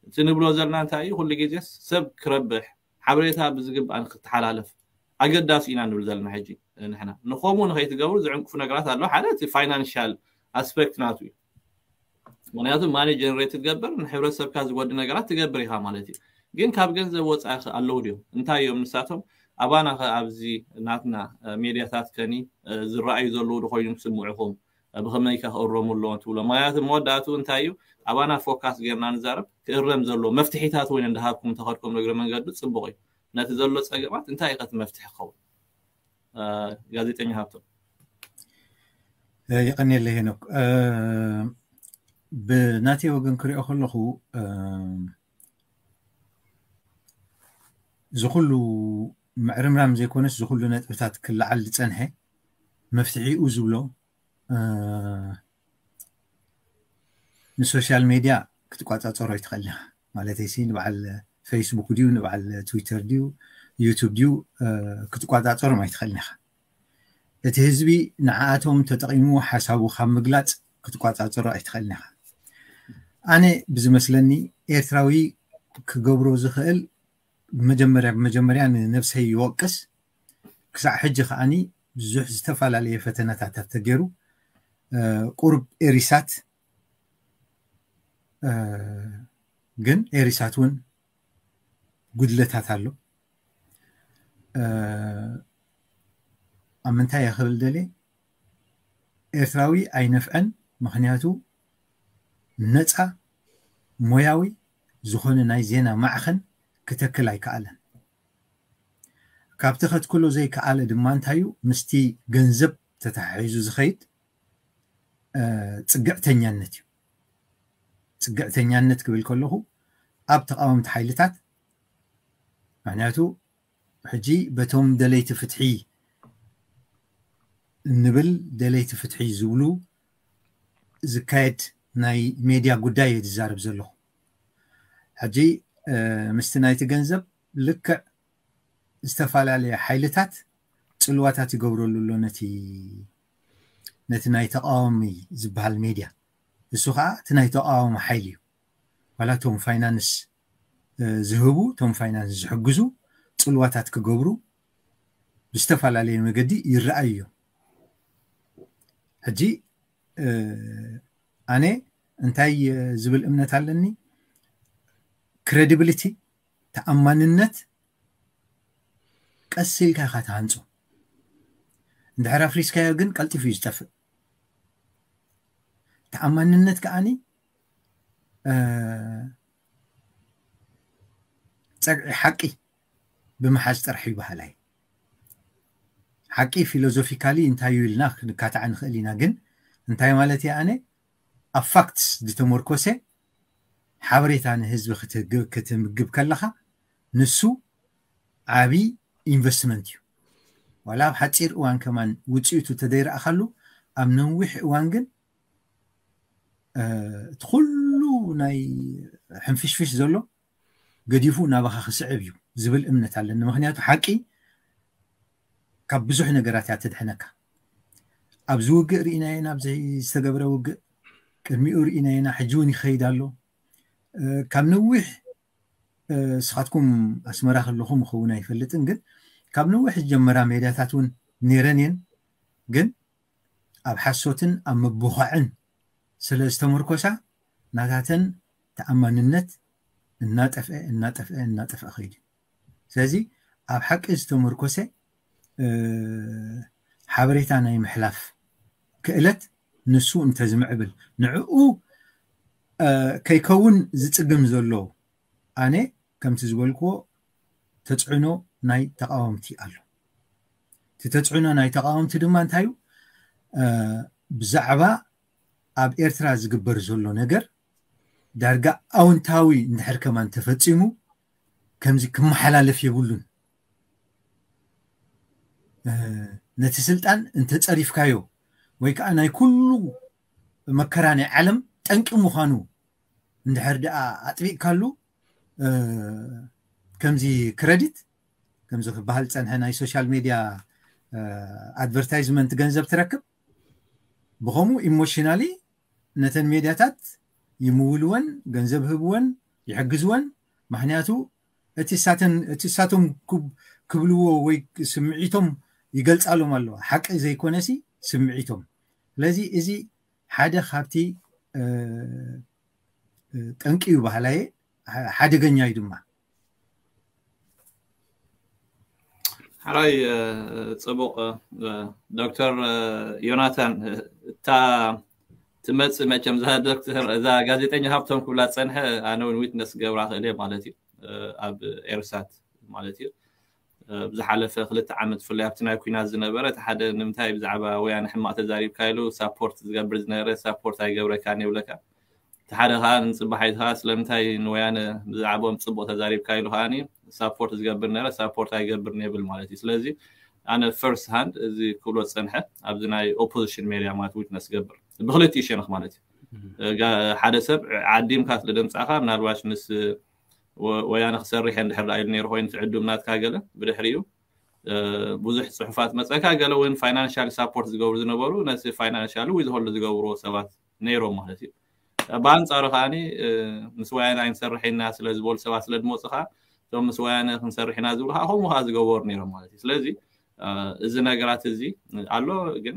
እቲ ንብሎ ዘለና እንታይ እዩ ኩሉ ግዜ ሰብ ክረብሕ ሓበሬታ ብዝግባእ ንክተሓላለፍ ኣገዳሲ ኢና ንብል ዘለና ሕጂ ንሕና ንከምኡ ንከይትገብሩ ዝዕንቅፉ ነገራት ኣለዎ ሓደ እቲ ፋይናንሽል ኣስፔክት ናቱ እዩ ምክንያቱ ማኒ ጀነሬት ትገብር ንሕብረተሰብካ ዝጎዲ ነገራት ትገብር ኢካ ማለት እዩ ግን ካብ ገንዘብ ወፃኢ ኣለዉ ድዮም እንታይ እዮም ንሳቶም ኣባና ኸ ኣብዚ ናትና ሜድያታት ከኒ ዝረኣዩ ዘለዉ ድኮይኑ ክስምዑኹም ብኸመይ ከ ክእረሙ ኣለዎ ትብሎ ምክንያቱ መወዳእቱ እንታይ እዩ ኣባና ፎካስ ጌርና ንዛረብ ክእረም ዘለዎ መፍትሒታት ወይነ እንዳሃብኩም ተኸድኩም እግረ መንገዲ ፅቡቅ እዩ ነቲ ዘሎ ፀገማት እንታይ ከቲ መፍትሒ ክኸውን ጋዜጠኛ ሃብቶም ይቀኒየለ ሄኖክ ብናተይ ወገን ክሪኦ ከለኹ ዝኩሉ ምዕርምራም ዘይኮነስ ዝኩሉ ነጥብታት ክላዓል ዝፀንሐ መፍትሒኡ ዝብሎ ንሶሻል ሜድያ ክትቋፃፀሮ ይትኽእል ማለት ይሲ ንበዓል ፌስቡክ ድዩ ንበዓል ትዊተር ድዩ ዩቱብ ድዩ ክትቋፃፀሮም ኣይትኽእልኒ ኢኻ እቲ ህዝቢ ንዓኣቶም ተጠቒሙ ሓሳቡ ካብ ምግላፅ ክትቋፃፀሮ ኣይትኽእልኒ ኢኻ ኣነ ብዝመስለኒ ኤርትራዊ ክገብሮ ዝኽእል መጀመርያ ብመጀመርያ ንነብሰይ ይወቅስ ክሳዕ ሕጂ ከዓኒ ብዙሕ ዝተፈላለየ ፈተናታት ተገይሩ ቁርብ ኤሪሳት ግን ኤሪሳት እውን ጉድለታት ኣሎ ኣብ ምንታይ የክብል ደለ ኤርትራዊ ኣይነፍዐን ምክንያቱ ነፃ ሞያዊ ዝኮነ ናይ ዜና ማዕኸን ክተክል ኣይከኣለን ካብቲ ከትክሎ ዘይከኣለ ድማ እንታይ እዩ ምስቲ ገንዘብ ተተሓሒዙ ዝኸይድ ፅግዕተኛነት እዩ ፅግዕተኛነት ክብል ከለኹ ኣብ ተቃወምቲ ሓይልታት ምክንያቱ ሕጂ በቶም ደለይቲ ፍትሒ ንብል ደለይቲ ፍትሒ ዝብሉ ዝካየድ ናይ ሜድያ ጉዳይ እየ ዝዛርብ ዘለኹ ሕጂ ምስቲ ናይቲ ገንዘብ ልክዕ ዝተፈላለየ ሓይልታት ፅልዋታት ይገብረሉ ኣሎ ነቲ ነቲ ናይ ተቃዋሚ ዝበሃል ሜድያ እሱ ከዓ እቲ ናይ ተቃዋሚ ሓይሊ እዩ ዋላ እቶም ፋይናንስ ዝህቡ እቶም ፋይናንስ ዝሕግዙ ፅልዋታት ክገብሩ ብዝተፈላለየ መገዲ ይረኣዩ እዮም ሕጂ ኣነ እንታይ ዝብል እምነት ኣለኒ ክሬዲብሊቲ ተኣማንነት ቀሲ ኢልካ ኢኻ ተሃንፁ እንድሕር ኣፍሊስካዮ ግን ቀልጢፍ እዩ ዝጠፍእ ተኣማንነት ከዓኒ ፀግዒ ሓቂ ብምሓዝ ጥራሕ ይባሃላይ ሓቂ ፊሎዞፊካሊ እንታይ እዩ ኢልና ክንካትዓ ንኽእል ኢና ግን እንታይ ማለት እየ ኣነ ኣብ ፋክትስ ዝተመርኮሰ ሓበሬታ ንህዝቢ ክትምግብ ከለካ ንሱ ዓብይ ኢንቨስትመንት እዩ ዋላ ኣብ ሓፂር እዋን ከማን ውፅኢቱ ተደይረእካሉ ኣብ ነዊሕ እዋን ግን እቲ ኩሉ ናይ ሕንፍሽፍሽ ዘሎ ገዲፉ ናባኻ ክስዕብ እዩ ዝብል እምነት ኣለኒ ምክንያቱ ሓቂ ካብ ብዙሕ ነገራት እያ ትድሕነካ ኣብዚ ውግእ ርኢናየና ብዘይ ዝተገብረ ውግእ ቅድሚኡ ርኢናየና ሕጂ እውን ይኸይድ ኣሎ ካብ ነዊሕ ንስኻትኩም ኣስመራ ከለኹም ይኸውን ኣይፈልጥን ግን ካብ ነዊሕ ዝጀመራ ሜዳታት እውን ነይረን እየን ግን ኣብ ሓሶትን ኣብ ምብኳዕን ስለ ዝተመርኮሳ ናታተን ተኣማንነት እናጠፍአ እናጠፍአ እናጠፍአ ኸይድ እዩ ስለዚ ኣብ ሓቂ ዝተመርኮሰ ሓበሬታ ናይ ምሕላፍ ክእለት ንሱ እንተዝምዕብል ንዕኡ ከይከውን ዝፅግም ዘሎ ኣነ ከምቲ ዝበልክዎ ተፅዕኖ ናይ ተቃወምቲ ኣሎ እቲ ተፅዕኖ ናይ ተቃወምቲ ድማ እንታይ እዩ ብዛዕባ ኣብ ኤርትራ ዝግበር ዘሎ ነገር ዳርጋ ኣውንታዊ እንድሕር ከማን ተፈፂሙ ከምዚ ክመሓላለፍ የብሉን ነቲ ስልጣን እንተፀሪፍካዮ ወይ ከዓ ናይ ኩሉ መከራ ናይ ዓለም ጠንቂ ምዃኑ እንድሕር ደኣ ኣጥቢቕካሉ ከምዚ ክረዲት ከምዚ ክበሃል ፀንሐ ናይ ሶሻል ሚድያ ኣድቨርታይዝመንት ገንዘብ ትረክብ ብከምኡ ኢሞሽናሊ ነተን ሜድያታት ይምውልወን ገንዘብ ህብወን ይሕግዝወን ምክንያቱ እቲ እሳቶም ክብልዎ ወይ ስምዒቶም ይገልፃሎም ኣለዋ ሓቂ ዘይኮነሲ ስምዒቶም ስለዚ እዚ ሓደ ካብቲ ጠንቂ እዩ ባህላየ ሓደገኛ እዩ ድማ ሓራይ ፅቡቅ ዶክተር ዮናታን እታ ትመፅእ መቸም እዛ ዶክተር እዛ ጋዜጠኛ ሃብቶም ክብላ ፀንሐ ኣነ እውን ዊትነስ ገብራ ክእል ማለት እዩ ኣብ ኤርሳት ማለት እዩ ብዝሓለፈ ክልተ ዓመት ብፍላይ ኣብቲ ናይ ኩናት ዝነበረ እቲ ሓደ ንምንታይ ብዛዕባ ወያነ ሕማቅ ተዛሪብካ ኢሉ ሳፖርት ዝገብር ዝነበረ ሳፖርት ኣይገብረካን ይብለካ እቲ ሓደ ከዓ ንፅባሕ ከዓ ስለምንታይ ንወያነ ብዛዕባኦም ፅቡቅ ተዛሪብካ ኢሉ ከዓኒ ሳፖርት ዝገብር ነበረ ሳፖርት ኣይገብርን የብል ማለት እዩ ስለዚ ኣነ ፈርስት ሃንድ እዚ ክብሎ ዝፀንሐ ኣብዚ ናይ ኦፖዚሽን ሜርያ ማለት ዊትነስ ዝገብር ብክልቲኡ ሸነክ ማለት እዩ ሓደ ሰብ ዓዲምካ ስለደምፃእካ ምናልባሽ ምስ ወያነ ክሰርሕ እየ ድሕር ዳእዩ ነይሩ ኮይኑ ትዕዱ ምናትካ ገለ ብድሕሪኡ ብዙሕ ፅሑፋት መፀካ ገለ እውን ፋይናንሽል ሳፖርት ዝገብሩ ዝነበሩ ነቲ ፋይናንሽል ዊዝሆሉ ዝገብርዎ ሰባት ነይሮም ማለት እዩ ብኣንፃሩ ከዓኒ ምስ ወያነ ኣይንሰርሕ ኢና ስለ ዝበሉ ሰባት ስለ ድመፁ ከዓ እቶም ምስ ወያነ ክንሰርሕ ኢና ዝብሉ ከዓ ከምኡ ከዓ ዝገበሩ ነይሮም ማለት እዩ ስለዚ እዚ ነገራት እዚ ኣሎ ግን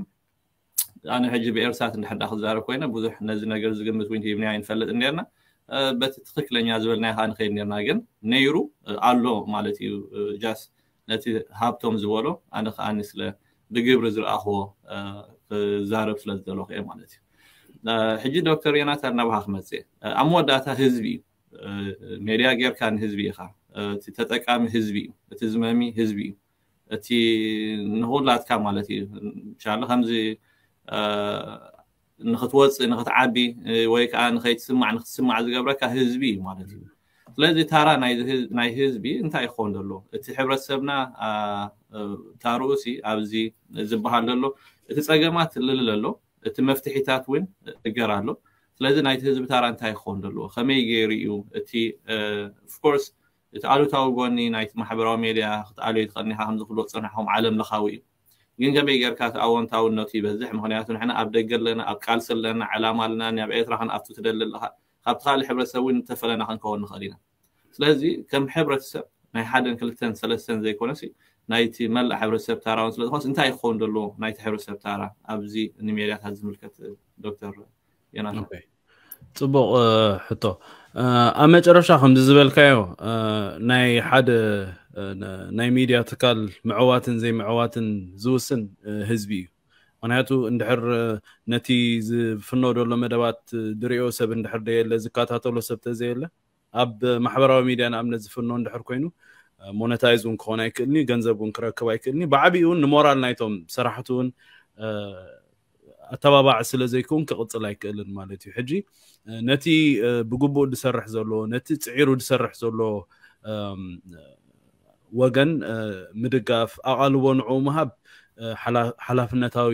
ኣነ ሕጂ ብኤርሳት እንድሕዳ ክዛረብ ኮይነ ብዙሕ ነዚ ነገር ዝግምት እውን ሂብንያ ይንፈልጥ ነርና በቲ ትክክለኛ ዝበልናይ ንኸይድ ነርና ግን ነይሩ ኣሎ ማለት እዩ ጃስ ነቲ ሃብቶም ዝበሎ ኣነ ከዓኒ ስለ ብግብሪ ዝረኣኽቦ ክዛረብ ስለ ዝደለኹ እየ ማለት እዩ ሕጂ ዶክተር ዮናታ እናባሃ ክመፅእ ኣብ መወዳእታ ህዝቢ እዩ ሜድያ ጌርካ ንህዝቢ ኢኻ እቲ ተጠቃሚ ህዝቢ እዩ እቲ ዝመሚ ህዝቢ እዩ እቲ ንኩላትካ ማለት እዩ ሻለ ከምዚ ንክትወፅእ ንክትዓቢ ወይ ከዓ ንከይትስማዕ ንክትስማዕ ዝገብረካ ህዝቢ እዩ ማለት እዩ ስለዚ ታራ ናይ ህዝቢ እንታይ ይኮን ዘሎ እቲ ሕብረተሰብና ታርኡሲ ኣብዚ ዝበሃል ዘሎ እቲ ፀገማት ልልል ኣሎ እቲ መፍትሒታት እውን እገር ኣሎ ስለዚ ናይቲ ህዝቢ ታራ እንታይ ይኮን ዘለዎ ከመይ ገይሩ እዩ እቲ ኦፍኮርስ እቲ ኣሉታዊ ጎኒ ናይቲ ማሕበራዊ ሜድያ ክትኣልዮ ይትቀኒካ ከምዝክሎ ፅናሕኩም ዓለም ለካዊ እዩ ግን ከመይ ጌርካ ኣወንታውነት ይበዝሕ ምክንያቱ ንሕና ኣብ ደገ ኣለና ኣብ ቃልሲ ኣለና ዕላማ ኣለና ናብ ኤርትራ ክንኣቱ ትደሊ ኣለካ ካብቲ ካልእ ሕብረተሰብ እውን ተፈለና ክንከውን ንኽእል ኢና ስለዚ ከም ሕብረተሰብ ናይ ሓደን ክልተን ሰለስተን ዘይኮነሲ ናይቲ መላእ ሕብረተሰብ ታራውን ስለዝኮንስ እንታይ ክኸውን ዘለዎ ናይቲ ሕብረተሰብ ታራ ኣብዚ ንሜድያታት ዝምልከት ዶክተር ዮናታ ፅቡቅ ሕቶ ኣብ መጨረሻ ከምዚ ዝበልካዮ ናይ ሓደ نايميديا تقال معواتن زي معواتن ዝውስን ህዝቢ እዩ ምክንያቱ እንድሕር ነቲ ዝፍኖ ደሎ መደባት ድሪኦ ሰብ እንድሕር ደየለ ዝከታተሎ ሰብ ተዘየለ ኣብ ማሕበራዊ ሚድያ ንኣብነት ዝፍኖ እንድሕር ኮይኑ ሞነታይዝ እውን ክኾን ኣይክእልኒ ገንዘብ እውን ክረክብ ኣይክእልኒ ብዓብዪ እውን ንሞራል ናይቶም ስራሕቲ እውን ኣተባባዕ ስለ ዘይከውን ክቕፅል ኣይክእልን ማለት እዩ ሕጂ ነቲ ብግቡእ ዝሰርሕ ዘሎ ነቲ ፅዒሩ ዝሰርሕ ዘሎ ወገን ምድጋፍ ኣቓልቦ ንዑ ምሃብ ሓላፍነታዊ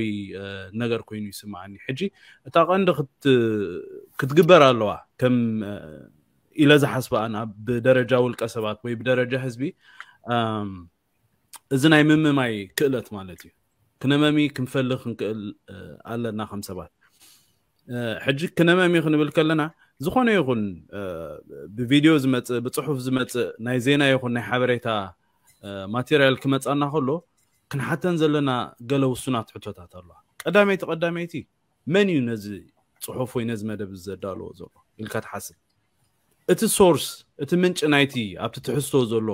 ነገር ኮይኑ ይስማዓኒ ሕጂ እታ ቀንዲ ክትግበር ኣለዋ ከም ኢለ ዝሓስበኣና ብደረጃ ውልቀ ሰባት ወይ ብደረጃ ህዝቢ እዚ ናይ ምምማይ ክእለት ማለት እዩ ክነመሚ ክንፈልግ ክንክእል ኣለና ከም ሰባት ሕጂ ክነመሚ ክንብል ከለና ዝኾነ ይኹን ብቪድዮ ዝመፅእ ብፅሑፍ ዝመፅእ ናይ ዜና ይኹን ናይ ሓበሬታ ማቴርያል ክመፀና ከሎ ክንሓተን ዘለና ገለ ውሱናት ሕቶታት ኣለዋ ቀዳመይቲ ቀዳመይቲ መን እዩ ነዚ ፅሑፍ ወይ ነዚ መደብ ዘዳልዎ ዘሎ ኢልካ ትሓስብ እቲ ሶርስ እቲ ምንጭ ናይቲ ኣብቲ ትሕዝቶ ዘሎ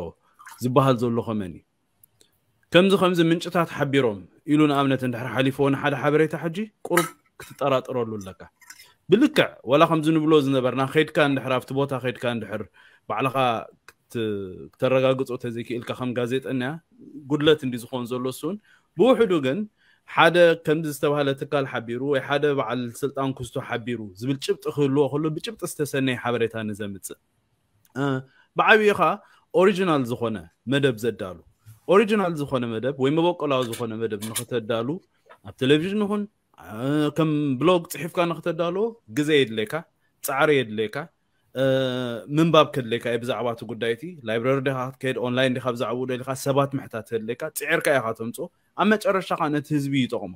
ዝበሃል ዘሎ ከመን እዩ ከምዚ ከምዚ ምንጭታት ሓቢሮም ኢሉ ንኣብነት እንድሕር ሓሊፎ ንሓደ ሓበሬታ ሕጂ ቁርብ ክትጠራጥረሉ ኣለካ ብልክዕ ወላ ከምዚ ንብሎ ዝነበርና ከይድካ እንድሕር ኣብቲ ቦታ ከይድካ እንድሕር ባዕልኻ ክተረጋግፆ ተዘይክኢልካ ከም ጋዜጠና ጉድለት እንዲ ዝኮን ዘሎ ሱን ብውሕዱ ግን ሓደ ከምዚ ዝተባሃለ ትካል ሓቢሩ ወይ ሓደ በዓል ስልጣን ክስቶ ሓቢሩ ዝብል ጭብጢ ክህልዎ ከሎ ብጭብጢ ዝተሰነይ ሓበሬታ ንዘምፅእ ብዓብዪ ከዓ ኦሪጂናል ዝኮነ መደብ ዘዳሉ ኦሪጂናል ዝኮነ መደብ ወይ መበቆላዊ ዝኮነ መደብ ንክተዳሉ ኣብ ቴሌቭዥን ይኹን ከም ብሎግ ፅሒፍካ ንክተዳልዎ ግዜ የድለካ ፃዕሪ የድለካ ምንባብ ክድለይካ እዩ ብዛዕባ እቲ ጉዳይ እቲ ላይብረሪ ዲካ ክትከይድ ኦንላይን ዲካ ብዛዕባ ደሊካ ሰባት ምሕታት ክህልየካ ፅዕርካ ኢካ ተምፅኦ ኣብ መጨረሻ ከዓ ነቲ ህዝቢ ይጠቕሞ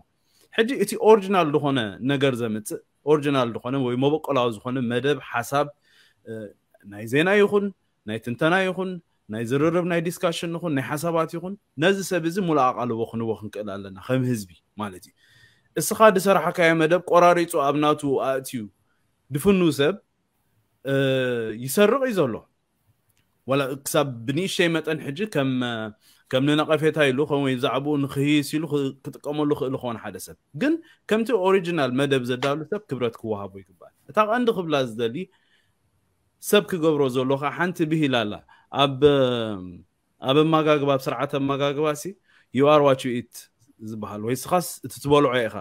ሕጂ እቲ ኦሪጅናል ዝኾነ ነገር ዘምፅእ ኦሪጂናል ዝኾነ ወይ መበቆላዊ ዝኾነ መደብ ሓሳብ ናይ ዜና ይኹን ናይ ትንተና ይኹን ናይ ዝርርብ ናይ ዲስካሽን ይኹን ናይ ሓሳባት ይኹን ነዚ ሰብ እዚ ሙልኣቕ ኣልቦ ክንቦ ክንክእል ኣለና ከም ህዝቢ ማለት እዩ እስኻ ድሰራሓካዮ መደብ ቆራሪፁ ኣብ ናቱ ኣእትዩ ድፍኑ ሰብ ይሰርቕ እዩ ዘሎ ዋላ ክሳብ ብንእሽተይ መጠን ሕጂ ከም ከም ንነቐፌታ ኢሉ ከም ወይ ዛዕብኡ ንክህይስ ኢሉ ክጥቀመሉ ክእል ኮነ ሓደ ሰብ ግን ከምቲ ኦሪጂናል መደብ ዘዳሉ ሰብ ክብረት ክወሃቦ ይግባእ እታ ቀንዲ ክብላ ዝደሊ ሰብ ክገብሮ ዘሎ ከዓ ሓንቲ ብሂል ኣላ ኣብ ኣብ ኣመጋግባ ኣብ ስርዓት ኣመጋግባ ሲ ዩኣር ዋች ኢት ዝበሃል ወይ ስኻስ እቲ ትበልዖ ኢኻ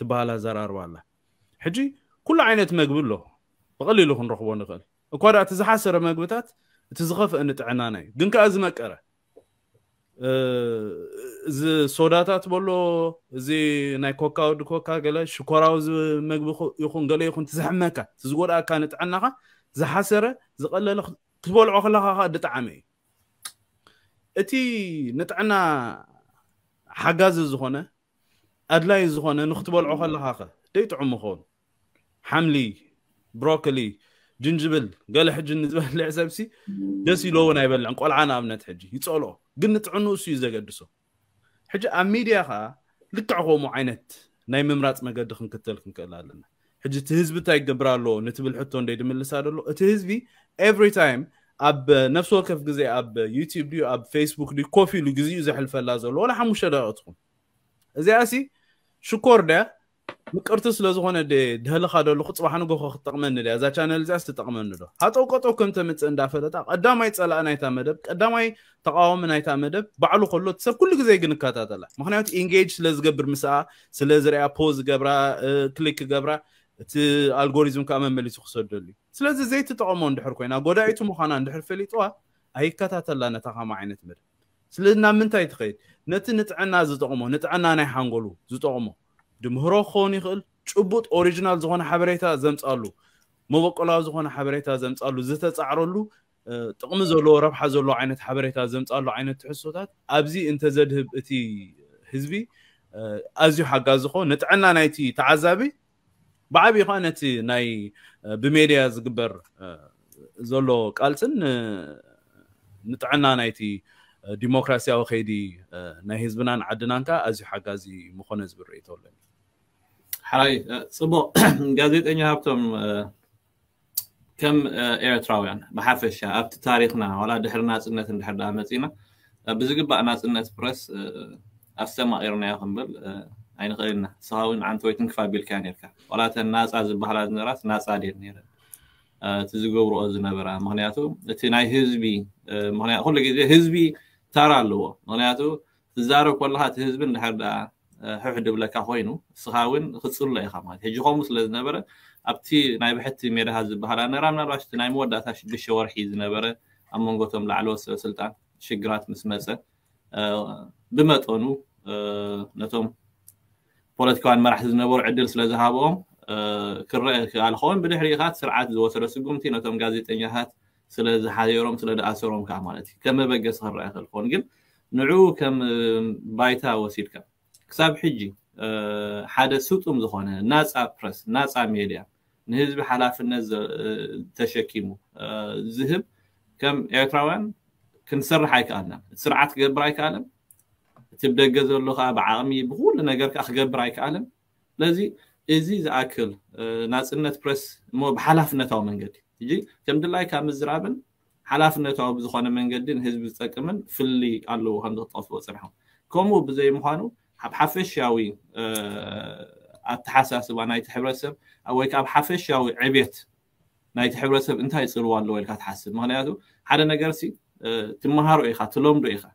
ትበሃል ኣዘራርባ ኣላ ሕጂ ኩሉ ዓይነት መግቢ ኣሎ بقليل لهم رخوا نغل أكوارا تزحسر ما قبتات تزخف أن تعناني قن كأزمة كرة أه، ز صوداتا تقولوا زي نيكوكا ودكوكا قلا شكرا وز مقبخ يخون قلا يخون تزحمك تزقول كانت عناها زحسر زقلا لخ تقول عقلها هاد تعمي أتي نتعنا حجاز زخونة أدلاي زخونة نختبر عقلها هاد ديت عمخون حملي بروكلي جنجبل قال حج نزبل حسابسي دس يلون يبلعن ቆልዓና እምነት ሕጂ ይጸልኦ ግን ንጥዕኑ እሱ እዩ ዘገድሶ ሕጂ ኣብ ሚድያ ከዓ ልክዕ ከምኡ ዓይነት ናይ ምምራፅ መገዲ ክንክተል ክንክእል ኣለና ሕጂ እቲ ህዝቢ እንታይ ይገብር ኣለዎ ንትብል ሕቶ እንደይድምልሳ ደሎ እቲ ህዝቢ ኤቭሪ ታይም ኣብ ነፍሲ ወከፍ ግዜ ኣብ ዩቲብ ድዩ ኣብ ፌስቡክ ድዩ ኮፍ ኢሉ ግዜኡ ዘሕልፈላ ዘሎ ወላ ሓሙሽተ ደቂቕ ትኹን እዚኣ ሲ ሽኮር ድያ ምቅርቲ ስለዝኮነ ድህልካ ደሉ ክፅባሕ ንጎኮ ክትጠቅመኒ ያ እዛ ቻነል እዚኣ ስትጠቕመኒ ዶ ሃጠውቀጦ ከም ተምፅእ እንዳፈለጣ ቀዳማይ ፀላእ ናይታ መደብ ቀዳማይ ተቃዋሚ ናይታ መደብ ባዕሉ ከሎ ሰብ ኩሉ ግዜ ግን እከታተላ ምክንያቱ ኢንጌጅ ስለዝገብር ምስኣ ስለዝርያ ፖዝ ገብራ ክሊክ ገብራ እቲ ኣልጎሪዝም ከዓ መመሊሱ ክሰደሉ እዩ ስለዚ ዘይትጠቐሞ እንድሕር ኮይና ጎዳኢቱ ምዃና እንድሕር ፈሊጥዋ ኣይከታተላ ነታ ከማ ዓይነት መደብ ስለዚ ናብ ምንታይ ትኸይድ ነቲ ንጥዕና ዝጠቕሞ ንጥዕና ናይ ሓንጎሉ ዝጠቕሞ ድምህሮ ክኸውን ይኽእል ጭቡጥ ኦሪጂናል ዝኾነ ሓበሬታ ዘምፃሉ መበቆላዊ ዝኾነ ሓበሬታ ዘምፃሉ ዝተፃዕረሉ ጥቕሚ ዘለዎ ረብሓ ዘለዎ ዓይነት ሓበሬታ ዘምፃሉ ዓይነት ትሕሶታት ኣብዚ እንተዘድህብ እቲ ህዝቢ ኣዝዩ ሓጋዚ ኮ ንጥዕና ናይቲ ተዓዛቢ ብዓብዪ ከዓ ነቲ ናይ ብሜድያ ዝግበር ዘሎ ቃልፅን ንጥዕና ናይቲ ዲሞክራሲያዊ ከይዲ ናይ ህዝብናን ዓድናን ከዓ ኣዝዩ ሓጋዚ ምኾነ ዝብል ርእቶ ኣለኒ حراي صبو قاديت اني هابتم كم اير تراويان ما حفش ابت تاريخنا ولا دحرنا صنت دحر دامتينا بزق بقى ناس صنت بريس افسما ايرنا يا خمبل اين خلينا صاوي عن تويتن كفا بيل كان يركا ولا الناس از بحر از نراس ناس عادير نير تزقو رو از نبرا مهنياتو تيناي هزبي مهنيات كل هزبي تارا لو مهنياتو تزارو كلها تهزبن دحر دامتينا ሕዕድብለካ ኮይኑ ንስኻ እውን ክፅሉ ኢኻ ማለት ሕጂ ከምኡ ስለ ዝነበረ ኣብቲ ናይ ብሕቲ ሜዳሃ ዝበሃላ ነራ ምናልባሽ ናይ መወዳእታ ሽዱሽተ ወርሒ ዝነበረ ኣብ መንጎቶም ላዕለወት ሰበስልጣን ሽግራት ምስ መፀ ብመጠኑ ነቶም ፖለቲካውያን መራሕቲ ዝነበሩ ዕድል ስለዝሃበኦም ክረአ ክኣልኸውን ብድሕሪኡ ካ ስርዓት ዝወሰደ ስጉምቲ ነቶም ጋዜጠኛታት ስለዝሓየሮም ስለዝኣሰሮም ከዓ ማለት እዩ ከም መበገሲ ክረአ ክልኾን ግን ንዕኡ ከም ባይታ ወሲድካ ክሳብ ሕጂ ሓደ ስጡም ዝኾነ ናፃ ፕረስ ናፃ ሜድያ ንህዝቢ ሓላፍነት ተሸኪሙ ዝህብ ከም ኤርትራውያን ክንሰርሕ ኣይከኣልና እቲ ስርዓት ክገብር ኣይከኣለን እቲ ብደገ ዘሎ ከዓ ብዓቕሚ ብኩሉ ነገር ከዓ ክገብር ኣይከኣለን ስለዚ እዚ ዝኣክል ናፅነት ፕረስ እሞ ብሓላፍነታዊ መንገዲ እጂ ከም ድላይ ካብ ምዝራብን ሓላፍነታዊ ብዝኾነ መንገዲ ንህዝቢ ዝጠቅምን ፍልይ ኣለዎ ከም ዝክጠቅስዎ ፅንሖም ከምኡ ብዘይ ምኳኑ حفشاوي اتحساس وانا يتحب رسم او ويك اب حفشاوي عبيت نايت حبر سب انت هاي صير والله ويك تحسب ما انا ادو حدا نقرسي تمهار ويك تلوم ريخه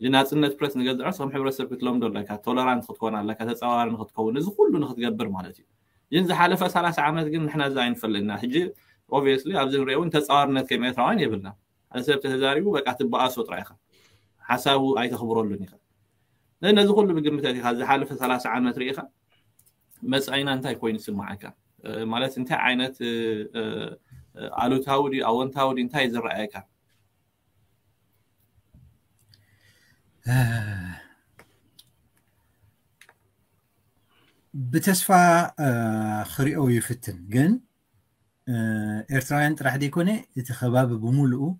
لناس ان بريس نقدر درس هم حبر سب تلوم دول لك تولرانت تكون على لك تصاور نخط تكون از كله نخط تقبر مالتي ينز حاله فس على سعامات قلنا احنا زاين فلنا حجي اوبفيسلي ابزن ريو انت تصاور نت كيميترا وين يبلنا على سبب تهزاري وبقى تبقى اسوت رايخه حساب اي تخبرون لنيخه لان هذا كله بقمت هذه هذا حاله في ثلاث عام تاريخه بس اين انت كوين سم معك آه، مالت انت عينت آه، آه، الو تاودي او انت تاودي انت اذا رايك بتسفى خريقه ويفتن جن ايرتراين راح يكون اتخباب بمولؤ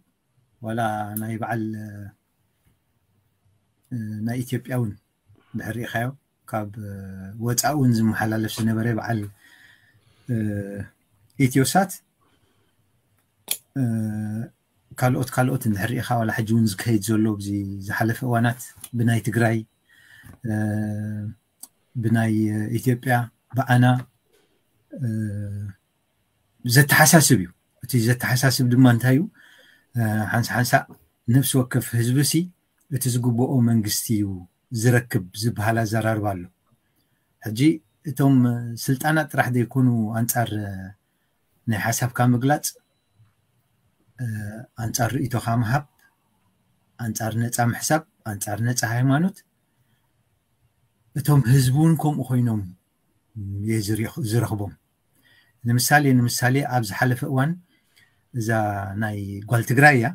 ولا انا على ናይ ኢትዮጵያ እውን ድሕር ሪእካዮ ካብ ወፃኢ እውን ዝመሓላለፍ ዝነበረ በዓል ኢትዮሳት ካልኦት ካልኦት እንድሕር ኢካ ዋላ ሕጂ እውን ዝከይድ ዘሎ ብዚ ዝሓለፈ እዋናት ብናይ ትግራይ ብናይ ኢትዮጵያ ብኣና ዘተሓሳስብ እዩ እቲ ዘተሓሳስብ ድማ እንታይ እዩ ሓንሳ ሓንሳ ነብሲ ወከፍ ህዝቢ ሲ እቲ ዝግብኦ መንግስቲ እዩ ዝረክብ ዝበሃል ኣዘራርባ ኣሎ ሕጂ እቶም ስልጣናት ጥራሕ ዘይኮኑ ኣንፃር ናይ ሓሳብካ ምግላፅ ኣንፃር ርእቶካ ምሃብ ኣንፃር ነፃ ምሕሳብ ኣንፃር ነፃ ሃይማኖት እቶም ህዝቢ እውን ከምኡ ኮይኖም የ ዝረክቦም ንምሳሌ ንምሳሌ ኣብ ዝሓለፈ እዋን እዛ ናይ ጓል ትግራይ እያ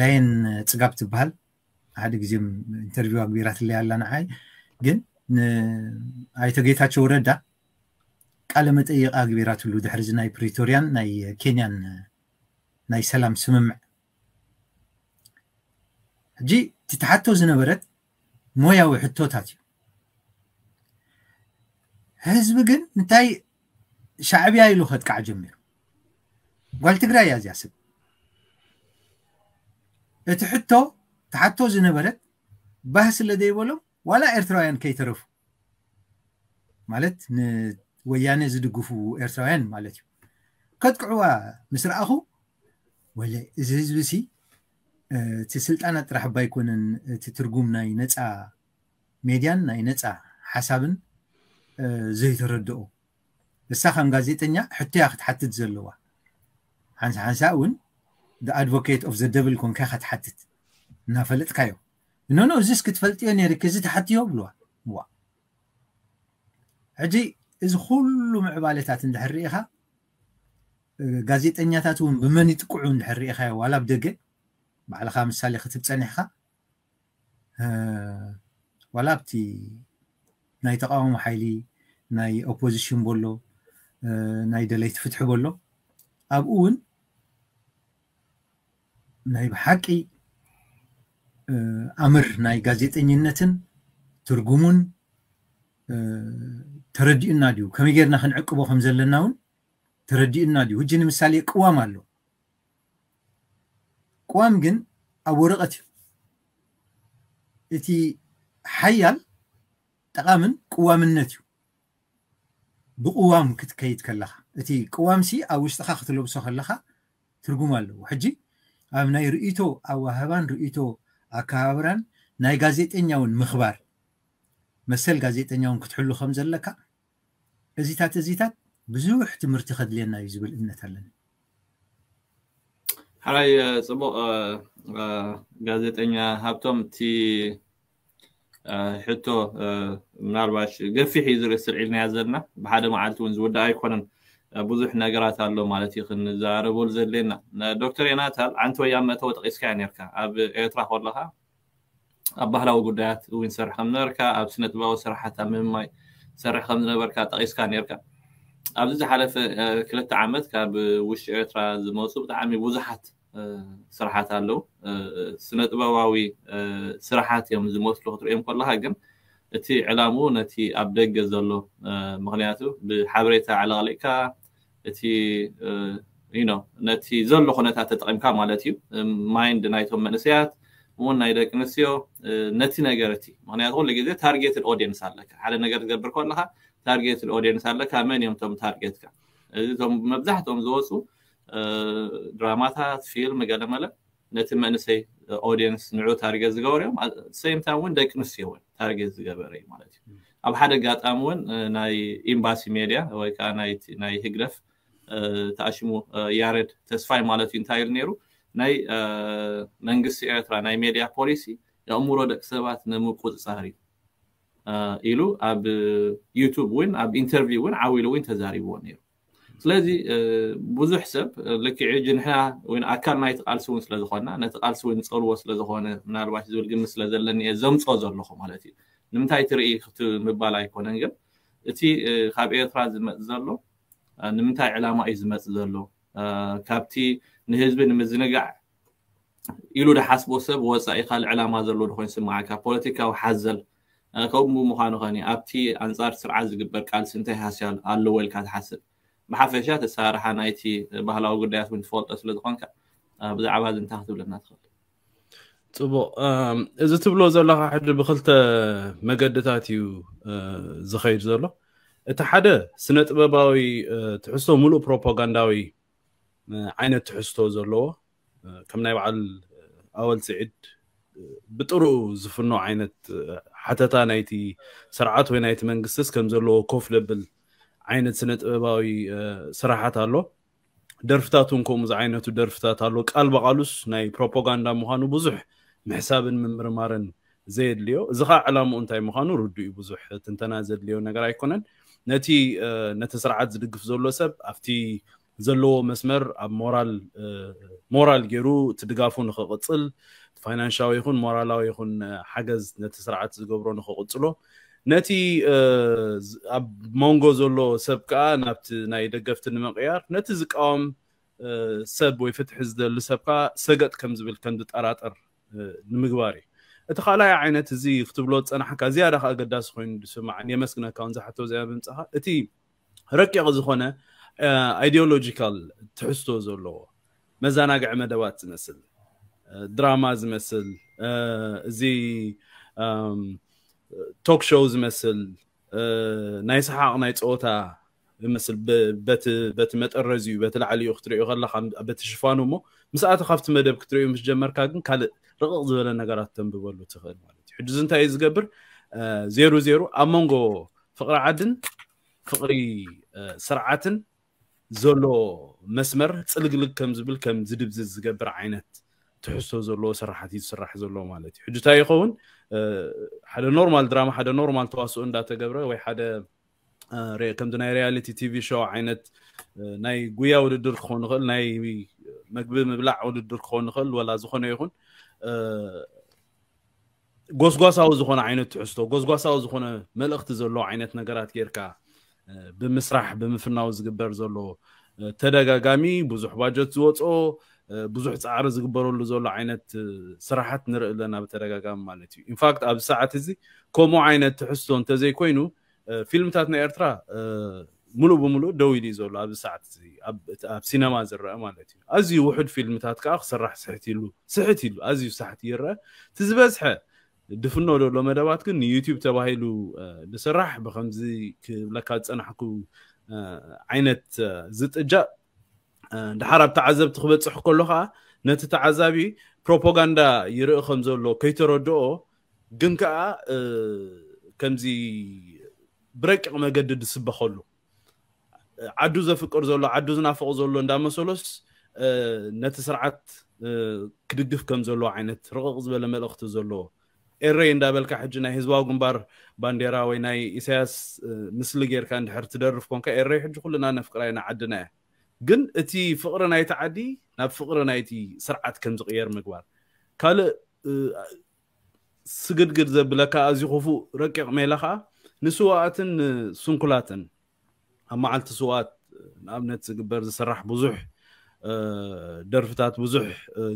ላየን ፅጋብ ትበሃል ሓደ ግዜ ኢንተርቪው ኣግቢራትለይ ኣላ ንዓይ ግን ኣይቶ ጌታቸው ረዳ ቃለ መጠይቅ ኣግቢራትሉ ድሕርዚ ናይ ፕሪቶርያን ናይ ኬንያን ናይ ሰላም ስምምዕ ሕጂ እቲ ተሓቶ ዝነበረት ሞያዊ ሕቶታት እዩ ህዝቢ ግን እንታይ ሻዕብያ ኢሉ ከጥቃዕ ጀሚሩ ጓል ትግራይ እያ እዚኣ ስብ እቲ ሕቶ ተሓቶ ዝነበረት ባህ ስለ ዘይበሎም ዋላ ኤርትራውያን ከይተረፉ ማለት ንወያነ ዝድግፉ ኤርትራውያን ማለት እዩ ከጥቅዕዋ ምስ ረኣኹ ወለ እዚ ህዝቢ ሲ እቲ ስልጣናት ጥራሕ ባይኮነን እቲ ትርጉም ናይ ነፃ ሜድያን ናይ ነፃ ሓሳብን ዘይተረድኦ እሳኻን ጋዜጠኛ ሕቶያ ክትሓትት ዘለዋ ሓንሳ ሓንሳ እውን ኣድቮኬት ኦፍ ዘ ደብል ኮንካ ካ ትሓትት እናፈለጥካዮ ኖኖ እዚ እስክትፈልጥዮ ነይረ ክዚ ተሓትዮ ብልዋ ዋ ሕጂ እዚ ኩሉ ምዕባለታት እንድሕር ርኢኻ ጋዜጠኛታት እውን ብመን ይጥቅዑ እንድሕር ርኢኻዮ ዋላ ብደገ ባዕልኻ ምሳሌ ክትብፀኒሕካ ዋላ ኣብቲ ናይ ተቃውሞ ሓይሊ ናይ ኦፖዚሽን በሎ ናይ ደለይቲ ፍትሒ በሎ ኣብኡ እውን ናይ ብሓቂ ኣምር ናይ ጋዜጠኝነትን ትርጉሙን ተረዲኡና ድዩ ከመይ ጌርና ክንዕቅቦ ከም ዘለና እውን ተረዲኡና ድዩ ሕጂ ንምሳሌ ቅዋም ኣሎ ቅዋም ግን ኣብ ወረቐት እዩ እቲ ሓያል ጠቃምን ቅዋምነት እዩ ብቅዋም ክትከይድ ከለካ እቲ ቅዋምሲ ኣብ ውሽጥካ ክትለብሶ ከለካ ትርጉም ኣለዎ ሕጂ ኣብ ናይ ርእቶ ኣዋህባን ርእቶ ኣከባብራን ናይ ጋዜጠኛ እውን ምኽባር መሰል ጋዜጠኛ እውን ክትሕሉ ከም ዘለካ እዚታት እዚታት ብዙሕ ትምህርቲ ከድልየና እዩ ዝብል እምነት ኣለኒ ሓራይ ፅቡቅ ጋዜጠኛ ሃብቶም እቲ ሕቶ ምናልባሽ ገፊሕ እዩ ዝርኢ ስልዒልናያ ዘለና ብሓደ መዓልቲ እውን ዝውዳእ ኣይኮነን بزح نقرات الله مالتي خن زارب ولزلنا دكتور يناتال عن تويا متى وتقيس كان يركا أب إيطرح ولاها أب هلا وجودات وين سرح من يركا أب سنة باو سرحة من ماي سرح من نبركا تقيس كان يركا أب زح على ف كل التعامد كا بوش إيطرا زموسو بتعامي بزحت سرحات الله سنة باوي سرحات يوم زموسو خطر يوم كلها جم نتي علامو نتي أبدأ جزله مغنياته بحبريته على غليكا እቲ ነቲ ዘሎ ኩነታት ተጠቂምካ ማለት እዩ ማይንድ ናይቶም መንእሰያት እውን ናይ ደቂ ኣንስትዮ ነቲ ነገር እቲ ምክንያቱ ኩሉ ግዜ ታርጌትድ ኦድየንስ ኣለካ ሓደ ነገር ትገብር ከለካ ታርጌትድ ኦድየንስ ኣለካ መን እዮም ቶም ታርጌትካ እዚ ቶም መብዛሕትኦም ዝወፁ ድራማታት ፊልም ገለመለ ነቲ መንእሰይ ኦድየንስ ንዑ ታርጌት ዝገበር እዮም ሰም ታይም እውን ደቂ ኣንስትዮ እውን ታርጌት ዝገበረ እዩ ማለት እዩ ኣብ ሓደ ኣጋጣሚ እውን ናይ ኤምባሲ ሜድያ ወይከዓ ናይ ህግደፍ ተኣሽሙ ያረድ ተስፋይ ማለት እዩ እንታይ ኢሉ ነይሩ ናይ መንግስቲ ኤርትራ ናይ ሜድያ ፖሊሲ የእምሮ ደቂ ሰባት ንምቁፅፃር እዩ ኢሉ ኣብ ዩቱብ እውን ኣብ ኢንተርቪው እውን ዓብሉ እውን ተዛሪብዎ ነይሩ ስለዚ ብዙሕ ሰብ ልክዕ ጅንሕና ወይ ኣካል ናይ ተቃልሲ እውን ስለዝኮና ነቲ ቃልሲ እውን ፀልዎ ስለዝኮነ ምናልባሽ ዝብል ግን ምስለ ዘለኒ እየ ዘምፆ ዘለኩ ማለት እዩ ንምንታይ ትርኢ ምባል ኣይኮነን ግን እቲ ካብ ኤርትራ ዝመፅ ዘሎ نمنتاي علامة إزمات ذلو كابتي نهزب نمزنقع يلو ده حسب وسب وسا إيقال علامة ذلو دخوين سماعة كابوليتيكا وحزل كوب مو مخانو غاني أبتي أنزار سرعة زقبر كان سنتي حسيال اللوويل كان حسب محافشات السارحة نايتي بحلا وقر دياس من فولت أسلو دخوين كا بزي عباد انتهتو لنا دخل تبو إذا تبلو زلو حد بخلت مقدتاتي زخير زلو እቲ ሓደ ስነ ጥበባዊ ትሕዝቶ ሙሉእ ፕሮፓጋንዳዊ ዓይነት ትሕዝቶ ዘለዎ ከም ናይ በዓል ኣወልቲ ዒድ ብጥርኡ ዝፍኖ ዓይነት ሓተታ ናይቲ ስርዓት ወይ ናይቲ መንግስትስ ከም ዘለዎ ኮፍ ዘብል ዓይነት ስነ ጥበባዊ ስራሓት ኣሎ ደርፍታት እውን ከምኡ ዝዓይነቱ ደርፍታት ኣሎ ቃል በቃሉስ ናይ ፕሮፓጋንዳ ምዃኑ ብዙሕ ምሕሳብን ምምርማርን ዘየድልዮ እዚ ከዓ ዕላምኡ እንታይ ምዃኑ ርዱ እዩ ብዙሕ ትንተና ዘድልዮ ነገር ኣይኮነን ነቲ ነቲ ስርዓት ዝድግፍ ዘሎ ሰብ ኣብቲ ዘለዎ መስመር ኣብ ሞራል ሞራል ገይሩ እቲ ድጋፉ ንክቅፅል ፋይናንሻዊ ይኹን ሞራላዊ ይኹን ሓገዝ ነቲ ስርዓት ዝገብሮ ንክቅፅሎ ነቲ ኣብ መንጎ ዘሎ ሰብ ከዓ ናብቲ ናይ ደገፍቲ ንምቅያር ነቲ ዝቃወም ሰብ ወይ ፍትሒ ዝደሊ ሰብ ከዓ ሰገጥ ከም ዝብል ከም ዝጠራጠር ንምግባር እዩ اتخالا عينت زي فتبلوت انا حكا زياده خا قداس خوين سمعني مسكنا كان زحتو زي بنصح اتي رقي غزخونه ايديولوجيكال تحستو زولو مزانا قع مدوات مثل دراماز مثل زي توك شوز مثل ناي سحاق ناي تسوتا مثل بيت بيت مت الرزي بيت العلي اختري غلا بيت شفانو مو مساعات خفت مدب كتري مش جمر كاكن كالت ርቕቕ ዝበለ ነገራት ተንብበሉ ትኽእል ማለት እዩ ሕጂ እንታይ እዩ ዝገብር ዜሮ ዜሮ ኣብ መንጎ ፍቕሪ ዓድን ፍቕሪ ስርዓትን ዘሎ መስመር ፅልግልግ ከም ዝብል ከም ዝድብዝዝ ዝገብር ዓይነት ትሕዝቶ ዘለዎ ስራሕቲ ዝስራሕ ዘሎ ማለት እዩ ሕጂ እንታይ ይኸውን ሓደ ኖርማል ድራማ ሓደ ኖርማል ተዋስኦ እንዳተገብረ ወይ ሓደ ከምዚ ናይ ሪያሊቲ ቲቪ ሾው ዓይነት ናይ ጉያ ውድድር ክኸውን ይኽእል ናይ መግቢ ምብላዕ ውድድር ክኸውን ይኽእል ወላ ዝኾነ ይኹን ጎስጓሳዊ ዝኮነ ዓይነት ትሕዝቶ ጎስጓሳዊ ዝኮነ መልእክቲ ዘለዎ ዓይነት ነገራት ጌርካ ብምስራሕ ብምፍናዊ ዝግበር ዘሎ ተደጋጋሚ ብዙሕ ባጀት ዝወፅኦ ብዙሕ ፃዕሪ ዝግበረሉ ዘሎ ዓይነት ስራሓት ንርኢ ኣለና ብተደጋጋሚ ማለት እዩ ኢንፋክት ኣብ ሰዓት እዚ ከምኡ ዓይነት ትሕዝቶ እንተዘይኮይኑ ፊልምታት ናይ ኤርትራ ملو بملو دويني زول أب ساعات زي أب أب سينما زر ما لتي أزي واحد في المتات كأخسر راح سحتي له سحتي له أزي سحتي يرى تزبزح دفن نور لما دوات كن يوتيوب تباهي له نسرح بخمزي كلكات أنا عينت زت أجا دحرة تعذب تخبط صح كلها نت تعذبي بروباغندا يرى خمزول له كيترو دو جنكا كمزي بريك ما قدد سبخه ዓዱ ዘፍቅር ዘሎ ዓዱ ዝናፍቕ ዘሎ እንዳመሰሎስ ነቲ ስርዓት ክድግፍ ከም ዘለዎ ዓይነት ርቕቕ ዝበለ መልእኽቲ ዘለዎ ኤረይ እንዳበልካ ሕጂ ናይ ህዝባዊ ግንባር ባንዴራ ወይ ናይ ኢሳያስ ምስሊ ጌርካ እንድሕር ትደርፍ ኮንካ ኤረይ ሕጂ ኩልና ነፍቅራይና ዓድና እያ ግን እቲ ፍቅሪ ናይቲ ዓዲ ናብ ፍቅሪ ናይቲ ስርዓት ከም ዝቕየር ምግባር ካልእ ስግድግድ ዘብለካ ኣዝዩ ክፉእ ረቂቕ ሜላ ከዓ ንስዋኣትን ስንኩላትን መዓልቲ ስዋት ንኣብነት ዝግበር ዝስራሕ ብዙሕ ደርፍታት ብዙሕ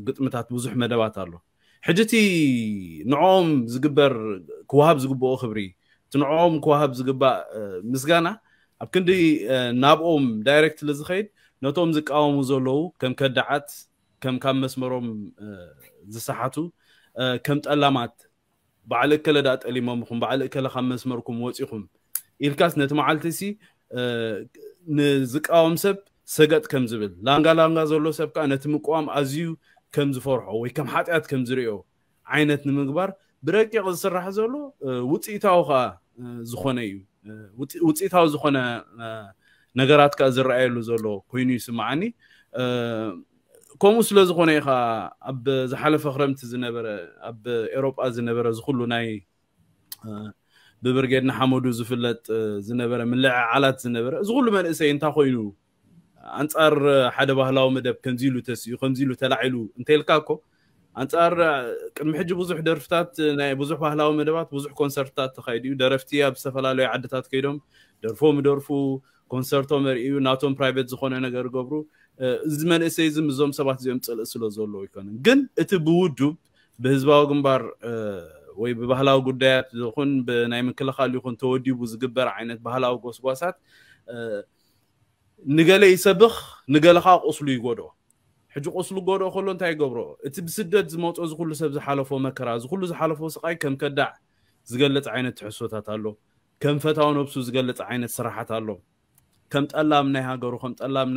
ግጥምታት ብዙሕ መደባት ኣሎ ሕጂ እቲ ንዕኦም ዝግበር ክወሃብ ዝግብኦ ክብሪ እቲ ንዕኦም ክወሃብ ዝግባእ ምስጋና ኣብ ክንዲ ናብኦም ዳይረክት ዝኸይድ ነቶም ዝቃወሙ ዘለዉ ከም ከዳዓት ከም ካብ መስመሮም ዝሰሓቱ ከም ጠላማት በዕል እከለ ዳ ጠሊሞምኹም በዕል እከለ ካብ መስመርኩም ወፂኹም ኢልካስ ነቲ መዓልቲ ሲ نزقاوم سب سقط كم زبل لانغا لانغا زولو سب كان نتمقوام ازيو كم زفرحو وي كم حطيات كم زريو عينت نمغبر برقي قز سرح زولو وطيتاو خا زخونيو وطيتاو زخونه نغرات كا زرايلو زولو كوينيو سمعاني كومو سلو زخونه خا اب زحاله فخرمت زنبره اب اوروبا زنبره زخلو ناي ብብርጌድና ሓመዱ ዝፍለጥ ዝነበረ ምልዕዓላት ዝነበረ እዚ ኩሉ መንእሰይ እንታይ ኮይኑ ኣንፃር ሓደ ባህላዊ መደብ ከምዚ ኢሉ ተስኡ ከምዚ ኢሉ ተላዒሉ እንተይልካ ኮ ኣንፃር ቅድሚ ሕጂ ብዙሕ ደርፍታት ናይ ብዙሕ ባህላዊ መደባት ብዙሕ ኮንሰርትታት ተካይዱ እዩ ደረፍቲ ኣብ ዝተፈላለዩ ዓድታት ከይዶም ደርፎም ይደርፉ ኮንሰርቶም ርእዩ ናቶም ፕራይቬት ዝኮነ ነገር ገብሩ እዚ መንእሰይ እዚ ምዞም ሰባት እዚኦም ፅልእ ስለ ዘለዎ ይኮነን ግን እቲ ብውዱብ ብህዝባዊ ግንባር ወይ ብባህላዊ ጉዳያት ዝኹን ብናይ ምክልኻል ይኹን ተወዲቡ ዝግበር ዓይነት ባህላዊ ጎስጓሳት ንገለ ይሰብኽ ንገለ ከዓ ቁስሉ ይጎድኦ ሕጂ ቁስሉ ጎድኦ ከሎ እንታይ ይገብሮ እቲ ብስደት ዝመፆ ዝኩሉ ሰብ ዝሓለፎ መከራ ዝኩሉ ዝሓለፎ ስቃይ ከም ከዳዕ ዝገልፅ ዓይነት ትሕሶታት ኣሎ ከም ፈታዊ ነብሱ ዝገልፅ ዓይነት ስራሓት ኣሎ ከም ጠላም ናይ ሃገሩ ከም ጠላም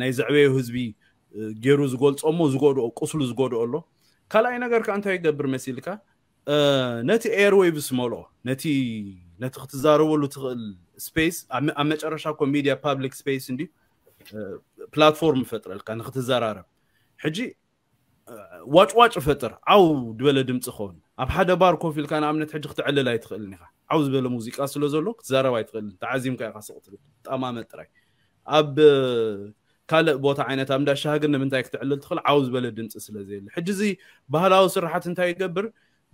ናይ ዘዕበዩ ህዝቢ ገይሩ ዝገልፆ እሞ ዝጎድኦ ቁስሉ ዝጎድኦ ኣሎ ካልኣይ ነገር ከዓ እንታይ ይገብር መሲልካ ነቲ ኤርዌቭስ መልኦ ነቲ ነቲ ክትዛረበሉ ትኽእል ስፔስ ኣብ መጨረሻ ኮ ሚድያ ፓብሊክ ስፔስ እንዲ ፕላትፎርም ይፈጥረልካ ንክትዘራረብ ሕጂ ዋጭዋጭ ይፈጥር ዓው ዝበለ ድምፂ ኸውን ኣብ ሓደ ባር ኮፍ ኢልካ ንኣብነት ሕጂ ክትዕልል ኣይትኽእልን ኢኻ ዓው ዝበለ ሙዚቃ ስለ ዘሎ ክትዛረብ ኣይትኽእልን ተዓዚምካ ኢኻ ስቕትብል ጣማመ ጥራይ ኣብ ካልእ ቦታ ዓይነት ኣብ እንዳሻ ሃገር ንምንታይ ክትዕልል ትኽእል ዓው ዝበለ ድምፂ ስለ ዘየለ ሕጂ እዚ ባህላዊ ስራሓት እንታይ ይገብር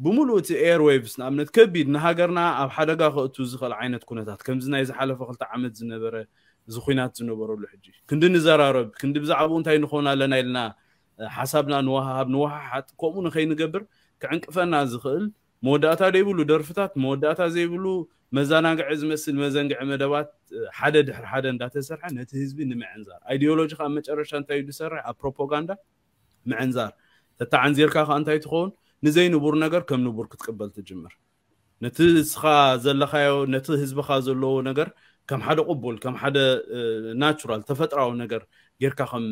ብሙሉእ እቲ ኤርዌቭስ ንኣብነት ከቢድ ንሃገርና ኣብ ሓደጋ ክእቱ ዝኽእል ዓይነት ኩነታት ከምዚ ናይ ዝሓለፈ ክልተ ዓመት ዝነበረ እዚ ኩናት ዝነበረሉ ሕጂ ክንዲ ንዘራረብ ክንዲ ብዛዕባኡ እንታይ ንኾን ኣለና ኢልና ሓሳብና ንወሃሃብ ንወሓሓጥ ከምኡ ንኸይንገብር ክዕንቅፈና ዝኽእል መወዳእታ ዘይብሉ ደርፍታት መወዳእታ ዘይብሉ መዘናግዒ ዝመስል መዘንግዒ መደባት ሓደ ድሕሪ ሓደ እንዳተሰርሐ ነቲ ህዝቢ ንምዕንዛር ኣይዲዮሎጂ ከዓ መጨረሻ እንታይ እዩ ዝሰርሕ ኣብ ፕሮፓጋንዳ ምዕንዛር ተተዓንዚርካ ከዓ እንታይ ትኸውን ንዘይንቡር ነገር ከም ንቡር ክትቅበል ትጅምር ነቲ ንስኻ ዘለካዮ ነቲ ህዝብካ ዘለዎ ነገር ከም ሓደ ቅቡል ከም ሓደ ናቹራል ተፈጥራዊ ነገር ጌርካ ከም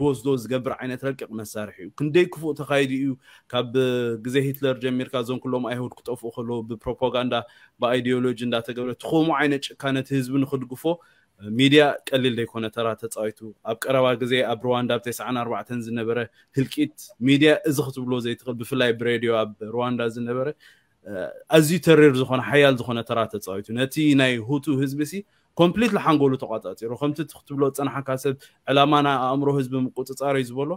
ተወስዶ ዝገብር ዓይነት ረቂቕ መሳርሒ እዩ ክንደይ ክፉእ ተካይዲ እዩ ካብ ግዜ ሂትለር ጀሚርካ እዞም ኩሎም ኣይሁድ ክጠፍኡ ከለዎ ብፕሮፓጋንዳ ብኣይዲዮሎጂ እንዳተገብረ ትኸምኡ ዓይነት ጭካነት ህዝቢ ንክድግፎ ሚድያ ቀሊል ዘይኮነ ተራ ተፃዊቱ ኣብ ቀረባ ግዜ ኣብ ሩዋንዳ ኣብ 94 ዝነበረ ህልቂት ሚድያ እዚ ክትብሎ ዘይትኽእል ብፍላይ ብሬድዮ ኣብ ሩዋንዳ ዝነበረ ኣዝዩ ተሪር ዝኮነ ሓያል ዝኮነ ተራ ተፃዊቱ ነቲ ናይ ሁቱ ህዝቢ ሲ ኮምፕሊት ዝሓንጎሉ ተቋፃፂሩ ከምቲ ክትብሎ ዝፀናሓካ ሰብ ዕላማና ኣእምሮ ህዝቢ ምቁፅፃር እዩ ዝበሎ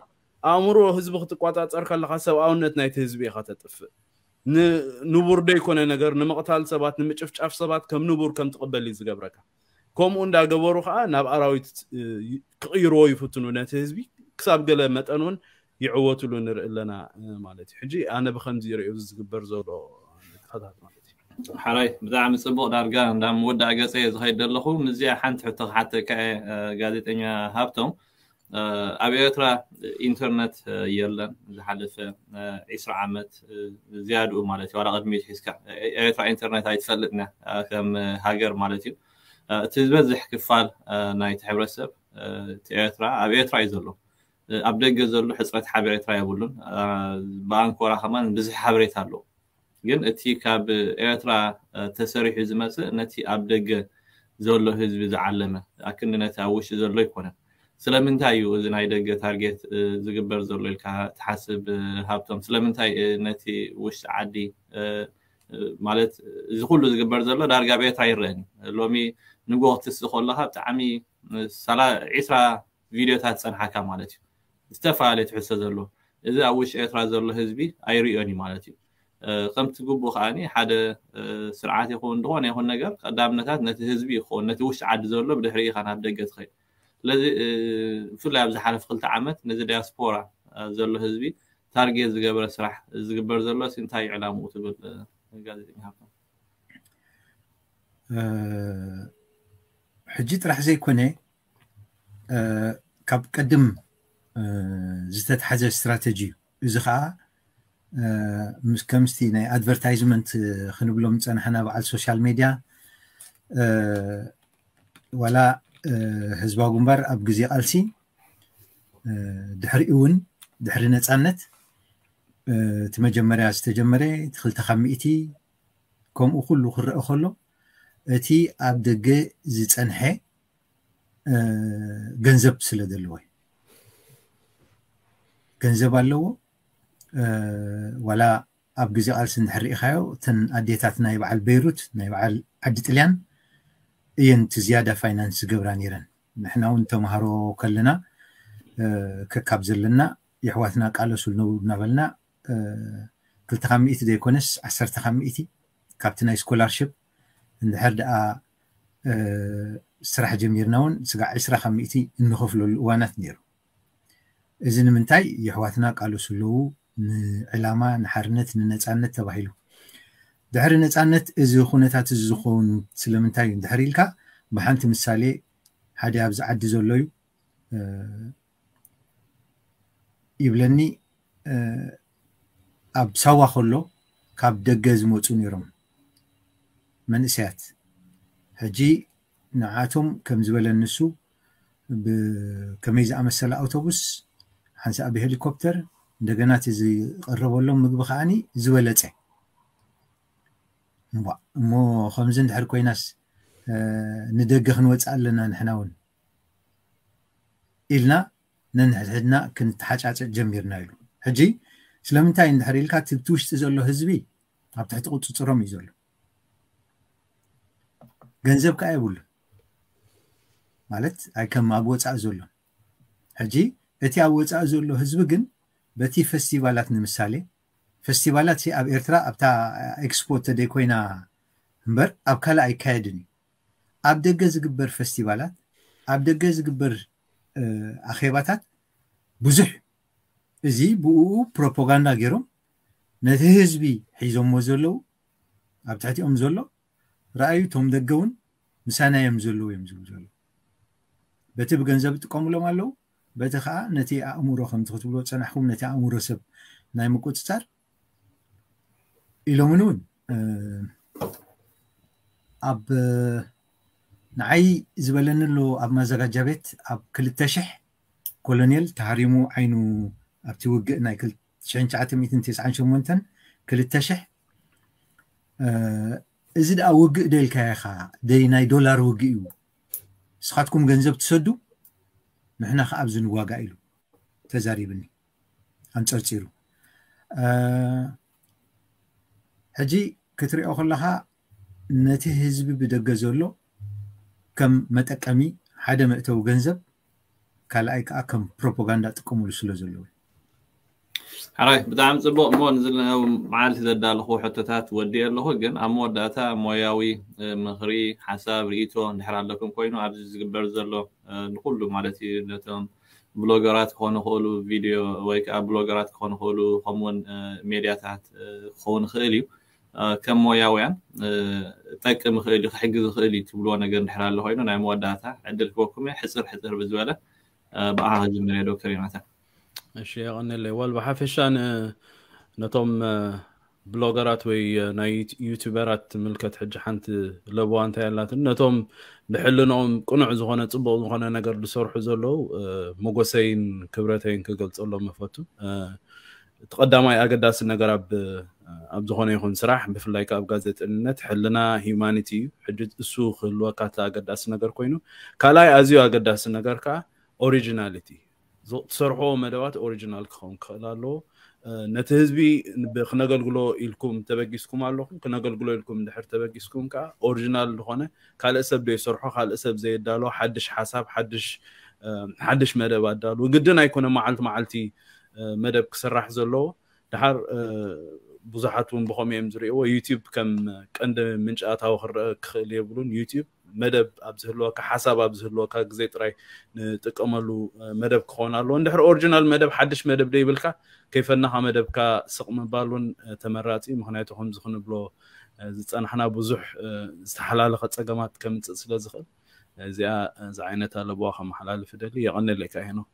ኣእምሮ ህዝቢ ክትቋፃፀር ከለካ ሰብኣውነት ናይቲ ህዝቢ ኢካ ተጥፍእ ንቡር ዶ ይኮነ ነገር ንምቕታል ሰባት ንምጭፍጫፍ ሰባት ከም ንቡር ከም ትቕበል እዩ ዝገብረካ ከምኡ እንዳገበሩ ከዓ ናብ ኣራዊት ክቕይርዎ ይፍትኑ ነቲ ህዝቢ ክሳብ ገለ መጠን እውን ይዕወትሉ ንርኢ ኣለና ማለት እዩ ሕጂ ኣነ ብከምዚ ሪኦ ዝግበር ዘሎ ተኸታት ማለት እዩ ሓራይ ብጣዕሚ ፅቡቅ ዳርጋ ናብ መወዳእ ገፀ እየ ዝኸይድ ዘለኹ ምዚኣ ሓንቲ ሕቶ ክሓተካየ ጋዜጠኛ ሃብቶም ኣብ ኤርትራ ኢንተርነት የለን ዝሓለፈ ዒስራ ዓመት ዝያድኡ ማለት እዩ ዋላ ቅድሚት ሒዝካ ኤርትራ ኢንተርነት ኣይትፈልጥና ከም ሃገር ማለት እዩ እቲ ዝበዝሕ ክፋል ናይቲ ሕብረተሰብ እቲ ኤርትራ ኣብ ኤርትራ እዩ ዘሎ ኣብ ደገ ዘሎ ሕፅረት ሓበሬታ የብሉን ብኣንኮራ ከማን ብዙሕ ሓበሬታ ኣለዎ ግን እቲ ካብ ኤርትራ ተሰሪሑ ዝመፅእ ነቲ ኣብ ደገ ዘሎ ህዝቢ ዝዓለመ ኣክኒ ነቲ ኣብ ውሽጢ ዘሎ ይኮነን ስለምንታይ እዩ እዚ ናይ ደገ ታርጌት ዝግበር ዘሎ ኢልካ ትሓስብ ሃብቶም ስለምንታይ ነቲ ውሽጢ ዓዲ ማለት እዚ ኩሉ ዝግበር ዘሎ ዳርጋ ብኤርትራ ይረአን ሎሚ ንጎ ክትስእ ከለካ ብጣዕሚ ዒስራ ቪድዮታት ፀንሓካ ማለት እዩ ዝተፈላለየ ትሕሶ ዘሎ እዚ ኣብ ውሽጢ ኤርትራ ዘሎ ህዝቢ ኣይርዮን እዩ ማለት እዩ ከምቲ ግቡእ ከዓኒ ሓደ ስርዓት ይኹን እንደኾነ ይኹን ነገር ቀዳምነታት ነቲ ህዝቢ ይኹን ነቲ ውሽጢ ዓዲ ዘሎ ብድሕሪ ኢኻ ናብ ደገ ትኸይድ ስለዚ ብፍላይ ኣብ ዝሓለፍ ክልተ ዓመት ነዚ ዲያስፖራ ዘሎ ህዝቢ ታርጌት ዝገበረ ስራሕ ዝግበር ዘሎ እንታይ ዕላምኡ ትብል ጋዜጠኛ ሃብቶም ሕጂ ጥራሕ ዘይኮነ ካብ ቀድም ዝተተሓዘ እስትራተጂ እዩ እዚ ከዓ ከምስቲ ናይ ኣድቨርታይዝመንት ክንብሎም ዝፀንሐና በዓል ሶሻል ሜድያ ዋላ ህዝባዊ ግንባር ኣብ ግዜ ቃልሲ ድሕሪኡ እውን ድሕሪ ነፃነት እቲ መጀመርያ ዝተጀመረ እቲ ክልተ ካብ ሚእቲ ከምኡ ኩሉ ክረአ ከሎ እቲ ኣብ ደገ ዝፀንሐ ገንዘብ ስለ ዘለዎ ገንዘብ ኣለዎ ዋላ ኣብ ግዜ ቃልሲ እንድሕርኢካዮ እተን ኣዴታት ናይ በዓል ቤይሩት ናይ በዓል ዓዲ ጥልያን እየን እቲ ዝያዳ ፋይናንስ ዝገብራ ነይረን ንሕና እውን ተምሃሮ ከለና ከካብ ዘለና የኣሕዋትና ቃለሱ ዝነብሩ እናበልና ክልተ ካብ ሚእቲ ዘይኮነስ ዓሰርተ ካብ ሚእቲ ካብቲ ናይ ስኮላርሽፕ እንድሕር ደኣ ስራሕ ጀሚርና እውን ስጋዕ ዕስራ ካብ ሚእቲ እንኸፍለሉ እዋናት ነይሩ እዚ ንምንታይ የኣሕዋትና ቃለሱ ኣለዉ ንዕላማ ንሓርነት ንነፃነት ተባሂሉ ድሕሪ ነፃነት እዚ ኩነታት እዚ ዝኸውን ስለምንታይ እዩ እንድሕሪ ኢልካ ብሓንቲ ምሳሌ ሓደ ኣብዚ ዓዲ ዘሎ እዩ ይብለኒ ኣብ ሳዋ ከሎ ካብ ደገ ዝመፁ ነይሮም መንእሰያት ሕጂ ንዓቶም ከም ዝበለ ንሱ ብከመይ ዝኣመሰለ ኣውቶቡስ ሓንሳብ ብሄሊኮፕተር እንደገና እቲ ዝቀረበሎም ምግቢ ከዓኒ ዝበለፀ ንዋዕ እሞ ከምዚ እንድሕር ኮይናስ ንደገ ክንወፅእ ኣለና ንሕና እውን ኢልና ነንሕድሕድና ክንተሓጫፅዕ ጀሚርና ኢሉ ሕጂ ስለምንታይ እንድሕር ኢልካ ትብቲ ውሽጢ ዘሎ ህዝቢ ኣብ ትሕቲ ቁፅፅሮም እዩ ዘሎ ገንዘብ ከዓ የብሉ ማለት ኣይ ከም ኣብ ወፃእ ዘሎ ሕጂ እቲ ኣብ ወፃእ ዘሎ ህዝቢ ግን በቲ ፌስቲቫላት ንምሳሌ ፌስቲቫላት ኣብ ኤርትራ ኣብታ ኤክስፖ ተደይ ኮይና እምበር ኣብ ካልእ ኣይካየድን እዩ ኣብ ደገ ዝግበር ፌስቲቫላት ኣብ ደገ ዝግበር ኣኼባታት ብዙሕ እዚ ብእኡ ፕሮፓጋንዳ ገይሮም ነቲ ህዝቢ ሒዞምዎ ዘለው ኣብ ትሕቲኦም ዘሎ ረኣዩ እቶም ደገ እውን ምሳና እዮም ዘለዎ እዮም ዝብሉ ዘሎ በቲ ብገንዘብ ዝጥቀምሎም ኣለው بتي خا نتي أمورو خم تقتبلو تنحكم نتي أمورو سب ناي مكوت تار إلو منون أب نعي زبالن اللو أب مزاقا جابت أب كل التشح كولونيل تهاريمو عينو أب توقع ناي كل شعين تعاتم إثن تسعان شو منتن كل التشح إزد أوقع ديل كايخا دي ناي دولار وقعيو سخاتكم جنزب تسدو ንሕና ከዓ ኣብዝንዋጋእ ኢሉ ተዛሪብኒ ኣንፀርፂሩ ሕጂ ክትሪኦ ከለካ ነቲ ህዝቢ ብደገ ዘሎ ከም መጠቀሚ ሓደ መእተዊ ገንዘብ ካልኣይ ከዓ ከም ፕሮፓጋንዳ ጥቅምሉ ስለ ዘለዎ ሕራይ ብጣዕሚ ፅቡቅ እሞ መዓልቲ ዘዳለኹ ሕቶታት ወዲእ ኣለኹ ግን ኣብ መወዳእታ ሞያዊ ምክሪ ሓሳብ ርእቶ እንድሕር ኣለኩም ኮይኑ ኣብዚ ዝግበር ዘሎ ንኩሉ ማለት እዩ ነቶም ብሎገራት ክኾኑ ይኽእሉ ቪድዮ ወይ ከዓ ብሎገራት ክኾኑ ይኽእሉ ከምኡውን ሜድያታት ክኸውን ይኽእል እዩ ከም ሞያውያን ጠቅም ይኽእል እዩ ክሕግዝ ይኽእል እዩ ትብልዎ ነገር እንድሕር ኣሎ ኮይኑ ናይ መወዳእታ ዕድል ክበኩም እየ ሕፅር ሕፅር ብዝበለ ብኣኻ ጅምር ዶክተር ዮናታን اشياء ان اللي والبا حفشان اه، نتم اه، بلوغرات وي اه، نايت يوتيوبرات ملكت حج حنت لبو انت يلات نتم بحلنهم قنع زغنا صبو زغنا نغر بسرح زلو موغسين كبرتين كغل صلو مفاتو تقدماي اقداس نغر اب اب زغنا يكون سراح بفلايك اب غازيت النت حلنا هيومانيتي حج السوخ الوقت اقداس نغر كوينو كلاي ازيو اقداس نغر كا اوريجيناليتي ዝሰርሕዎ መደባት ኦሪጂናል ክኸውን ክእል ኣለዎ ነቲ ህዝቢ ክነገልግሎ ኢልኩም ተበጊስኩም ኣለኹም ክነገልግሎ ኢልኩም ድሕር ተበጊስኩም ከዓ ኦሪጂናል ዝኾነ ካልእ ሰብ ደይሰርሖ ካልእ ሰብ ዘየዳለዎ ሓድሽ ሓሳብ ሓድሽ መደብ ኣዳሉ ግድን ኣይኮነ መዓልቲ መዓልቲ መደብ ክስራሕ ዘለዎ ድሓር ብዙሓት እውን ብከመይ እዮም ዝሪእዎ ዩትብ ከም ቀንዲ ምንጫእታዊ ክረአ ክኽእል የብሉን ዩትብ መደብ ኣብ ዝህልወካ ሓሳብ ኣብ ዝህልወካ ግዜ ጥራይ ንጥቀመሉ መደብ ክኾን ኣለዎ እንድሕሪ ኦሪጂናል መደብ ሓድሽ መደብ ደይብልካ ከይፈናካ መደብካ ስቕ ምባል እውን ተመራፂ ምክንያቱ ከምዚ ክንብሎ ዝፀናሕና ብዙሕ ዝተሓላለኸ ፀገማት ከምፅእ ስለ ዝኽእል እዚኣ እዚ ዓይነት ኣለብዋ ከመሓላልፍ ደሊ የቐኒለካ ሄኖክ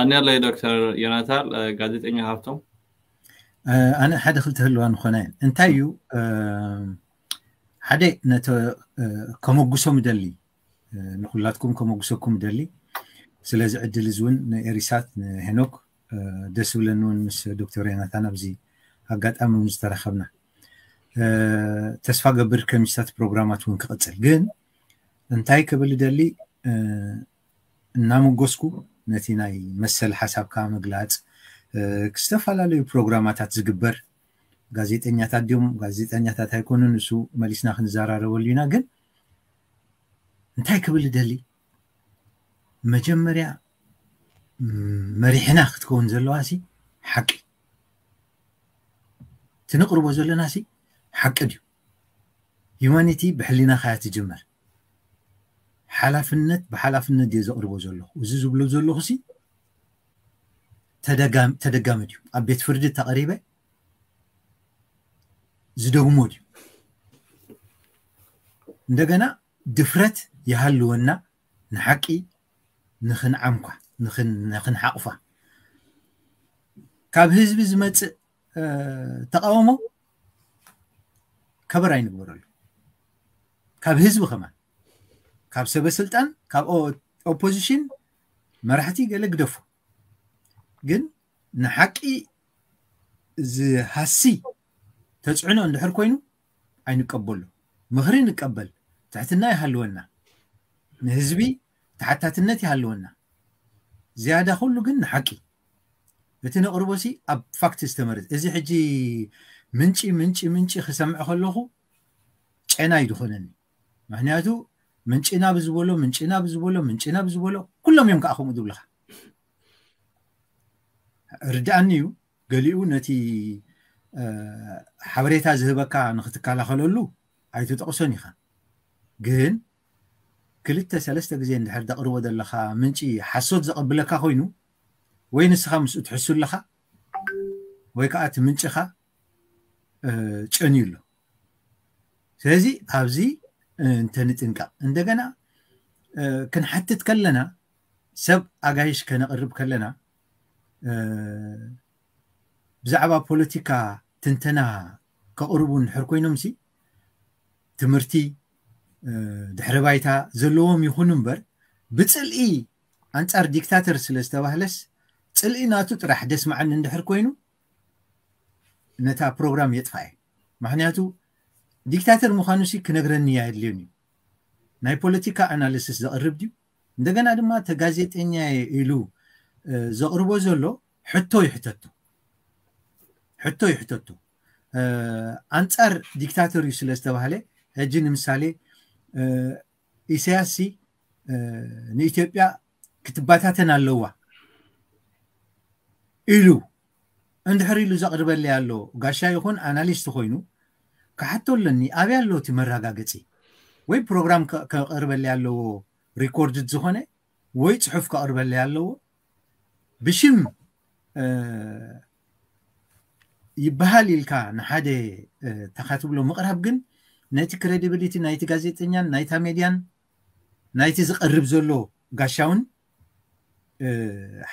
ኣንያለይ ዶክተር ዮናታን ጋዜጠኛ ሃብቶም انا حدا ክልተ ህልዋን ምኾነ እንታይ እዩ ሓደ ነተ ከመጉሶም ደሊ ንኩላትኩም ከመጉሰኩም ደሊ ስለዚ ዕድል እዚ እውን ንኤሪሳት ንሄኖክ ደስ ዝብለኒ እውን ምስ ዶክተር ዮናታን ኣብዚ ኣጋጣሚ እውን ዝተረኸብና ተስፋ ገብር ከምዝታት ፕሮግራማት እውን ክቕፅል ግን እንታይ ክብል ደሊ እናመጎስኩ ነቲ ናይ መሰል ሓሳብካ ምግላፅ ክዝተፈላለዩ ፕሮግራማታት ዝግበር ጋዜጠኛታት ድዮም ጋዜጠኛታት ኣይኮኑን ንሱ መሊስና ክንዘራረበሉ ኢና ግን እንታይ ክብል ደሊ መጀመርያ መሪሕና ክትከውን ዘለዋ ሲ ሓቂ እቲ ዘለና ሲ ሓቂ ድዩ ሂማኒቲ ብሕሊና ከያ ትጅመር ሓላፍነት ብሓላፍነት ድየ ዘቅርቦ ዘለኹ እዚ ዝብሎ ዘለኹ ሲ ተደጋሚ ድዩ ኣብ ቤት ፍርዲ ተቐሪበ ዝደግሞ ድዩ እንደገና ድፍረት ይሃልወና ንሓቂ ንክንዓምኳ ንክንሓቕፋ ካብ ህዝቢ ዝመፅእ ተቃወሞ ከበራ ይንግበረሉ ካብ ህዝቢ ከማ ካብ ሰበስልጣን ካብ ኦፖዚሽን መራሕቲ ገለ ግደፉ جن نحكي هسي تجعنا عند حركوينو أي كابولو مغرين نقبل تحت الناي هالونا نهزبي تحت تحت النتي هالونا زيادة خلو جن نحكي بتنا أربوسي أب فاكت استمرت ازي حجي منشي منشي منشي خسمع خلوه أنا يدخلني معناته منشي أنا منشينا منشي منشينا بزبوله منشي أنا كلهم يمكن أخو مدبلخ ርዳእኒ እዩ ገሊኡ ነቲ ሓበሬታ ዝህበካ ንክትከላኸለሉ ኣይትጠቕሶን ኢኻ ግን ክልተ ሰለስተ ግዜ እንድሕር ተቕርቦ ዘለካ ምንጪ ሓሶት ዘቐብለካ ኮይኑ ወይ ንስኻ ምስኡ ትሕሱ ኣለካ ወይ ከዓ እቲ ምንጭኻ ጨንዩ ኣሎ ስለዚ ኣብዚ እንተንጥንቃቕ እንደገና ክንሓትት ከለና ሰብ ኣጋይሽ ከነቕርብ ከለና ብዛዕባ ፖለቲካ ትንተና ከቅርቡ ንድሕር ኮይኖም ሲ ትምህርቲ ድሕሪ ባይታ ዘለዎም ይኹን እምበር ብፅልኢ ኣንፃር ዲክታተር ስለ ዝተባህለስ ፅልኢ ናቱ ጥራሕ ደስ መዓኒ እንድሕር ኮይኑ ነታ ፕሮግራም የጥፋ እየ ምክንያቱ ዲክታተር ምዃኑ ሲ ክነግረኒ ያድልዮን እዩ ናይ ፖለቲካ ኣናሊሲስ ዘቅርብ ድዩ እንደገና ድማ ተጋዜጠኛ ኢሉ ዘቕርቦ ዘሎ ሕቶ ይሕተቶ ሕቶ ይሕተቶ ኣንፃር ዲክታተር እዩ ስለ ዝተባሃለ ሕጂ ንምሳሌ ኢሳያሲ ንኢትዮጵያ ክትባታተን ኣለዋ ኢሉ እንድሕሪ ኢሉ ዘቕርበለይ ኣሎ ጋሻ ይኹን ኣናሊስት ኮይኑ ካሓቶ ኣለኒ ኣብይ ኣሎ እቲ መረጋገፂ ወይ ፕሮግራም ከቕርበለይ ኣለዎ ሪኮርድድ ዝኮነ ወይ ፅሑፍ ከቕርበለይ ኣለዎ ብሽም ይበሃል ኢልካ ንሓደ ተካትብሎ ምቅራብ ግን ነቲ ክሬዲብሊቲ ናይቲ ጋዜጠኛን ናይታ ሜድያን ናይቲ ዝቀርብ ዘሎ ጋሻውን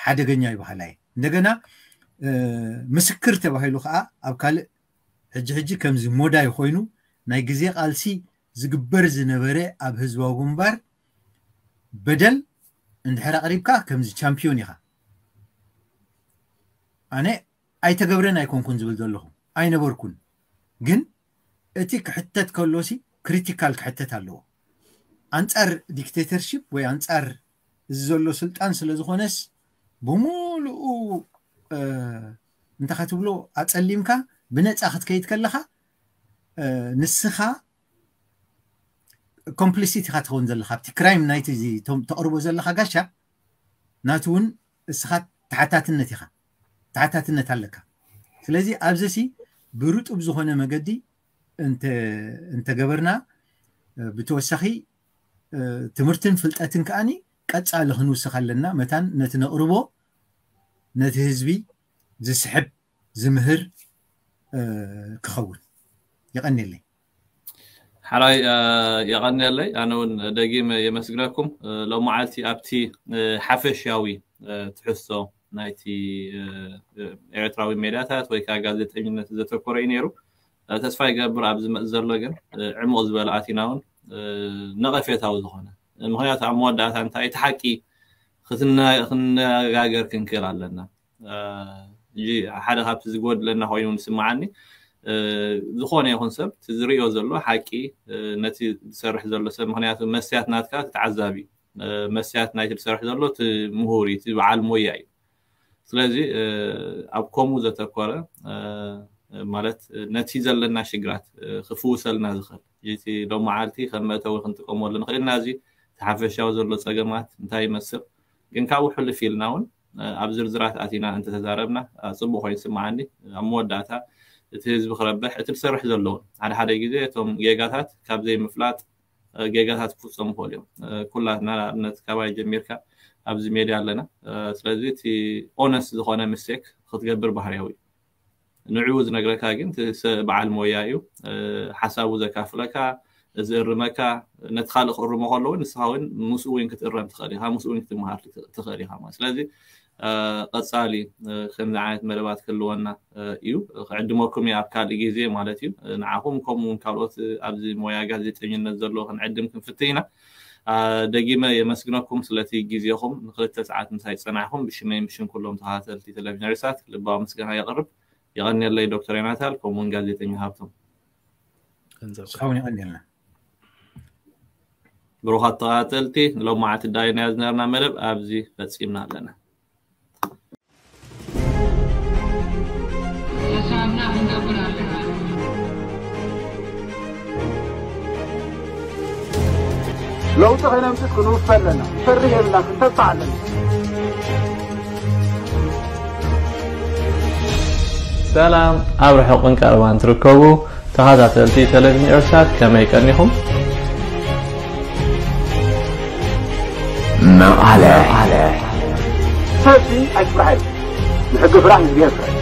ሓደገኛ ይባሃላ እየ እንደገና ምስክር ተባሂሉ ከዓ ኣብ ካልእ ሕጂ ሕጂ ከምዚ ሞዳይ ኮይኑ ናይ ግዜ ቃልሲ ዝግበር ዝነበረ ኣብ ህዝባዊ ግንባር በደል እንድሕር ኣቅሪብካ ከምዚ ቻምፒዮን ኢካ أنا أيت جبرنا يكون كن زبل دلله أي نبر كن جن أتيك حتة كلوسي كريتيكال حتة تلو أنت أر ديكتاتورشيب ويا أنت أر زلو سلط أنس لزخونس بمولو أه... أنت خاتبلو أتعلمك بنت أخذ كيت كلها أه... نسخة كومبليسيت خاتهون دلها بتي كرايم نايتزي تم تقربوا دلها قشة ناتون نسخة تحتات النتيجة ታሕታትነት ኣለካ ስለዚ ኣብዚ ሲ ብርጡብ ዝኮነ መገዲ እንተገበርና ብተወሳኺ ትምህርትን ፍልጠትን ከዓኒ ቀፃሊ ክንውስኽ ኣለና መታን ነቲ ነቕርቦ ነቲ ህዝቢ ዝስሕብ ዝምህር ክኸውን ይቀኒለይ ሓላይ የቀኒለይ ኣነ እውን ደጊም የመስግነኩም ሎመዓልቲ ኣብቲ ሓፈሻዊ ትሕሶ ናይቲ ኤርትራዊ ሜዳታት ወይ ከዓ ጋዜጠኝነት ዘተኮረ እዩ ነይሩ ተስፋ ይገብር ኣብ ዝመፅእ ዘሎ ግን ዕሙቕ ዝበለ ኣቲና እውን ነቐፌታዊ ዝኾነ ምክንያቱ ኣብ መወዳእታ እንታይ እቲ ሓቂ ክነጋገር ክንክእል ኣለና እንጂ ሓደ ካብቲ ዝጎድለና ኮይኑ ንስማዓኒ ዝኾነ ይኹን ሰብ እቲ ዝሪዮ ዘሎ ሓቂ ነቲ ዝሰርሕ ዘሎ ሰብ ምክንያቱ መስትያት ናትካ ትተዓዛቢ እዩ መስትያት ናይቲ ዝሰርሕ ዘሎ እቲ ምሁር እዩ እቲ በዓል ሞያ እዩ ስለዚ ኣብ ከምኡ ዘተኮረ ማለት ነቲ ዘለና ሽግራት ክፍውሰልና ዝኽእል እቲ ሎም መዓልቲ ከም መእተዊ ክንጥቀመሉ ንኽእል እና እዚ ተሓፈሻዊ ዘሎ ፀገማት እንታይ ይመስል ግን ካብኡ ሕልፍ ኢልና እውን ኣብ ዝርዝራት ኣቲና እንተተዛረብና ፅቡቅ ኮይኑ ስምዓኒ ኣብ መወዳእታ እቲ ህዝቢ ክረብሕ እቲ ዝሰርሕ ዘለውን ሓደ ሓደ ግዜ እቶም ጌጋታት ካብ ዘይምፍላጥ ጌጋታት ክፍፀም ክእሉ እዮም ኩላትና ንኣብነት ካባይ ጀሚርካ ኣብዚ ሜድያ ኣለና ስለዚ እቲ ኦነስ ዝኮነ ምስቴክ ክትገብር ባህርያዊ እዩ ንዕኡ ዝነግረካ ግን በዓል ሞያ እዩ ሓሳቡ ዘካፍለካ ዝእርመካ ነቲ ካልእ ክእርሞ ከሎ እውን ንስኻ እውን ምስኡ እውን ክትእረም ትኽእል ኢኻ ምስኡ እውን ክትምሃር ትኽእል ኢኻ ስለዚ ቀፃሊ ከምዚ ዓይነት መደባት ክህልወና እዩ ክዕድመኩም እየ ኣብ ካልእ ግዜ ማለት እዩ ንዓኹም ከምኡውን ካልኦት ኣብዚ ሞያ ጋዜጠኝነት ዘለዎ ክንዕድም ክንፍትህ ኢና ደጊመ የመስግነኩም ስለቲ ግዜኹም ንክልተ ሰዓት ምሳይ ዝፀናዕኹም ብሽመይ ምሽን ኩሎም ተኸታተልቲ ቴሌቭዥነሪስታት ልባዊ ምስጋና የቕርብ ይቐኒየለይ ዶክተር ዮናታል ከምኡውን ጋዜጠኛ ሃብቶም ስኸውን ይቐኒየልና ብሩኻት ተኸታተልቲ ሎም መዓልቲ ዳይናዮ ዝነበርና መደብ ኣብዚ ፈፂምና ኣለና لو تغنى مسكن وفلنا فريه لنا تطع لنا سلام أبرح حقن كاروان تركبو تهذا تلتي تلفني إرشاد كما يكنيهم مقالة مقالة سلسي أشبعي نحق فرعني بيسرعي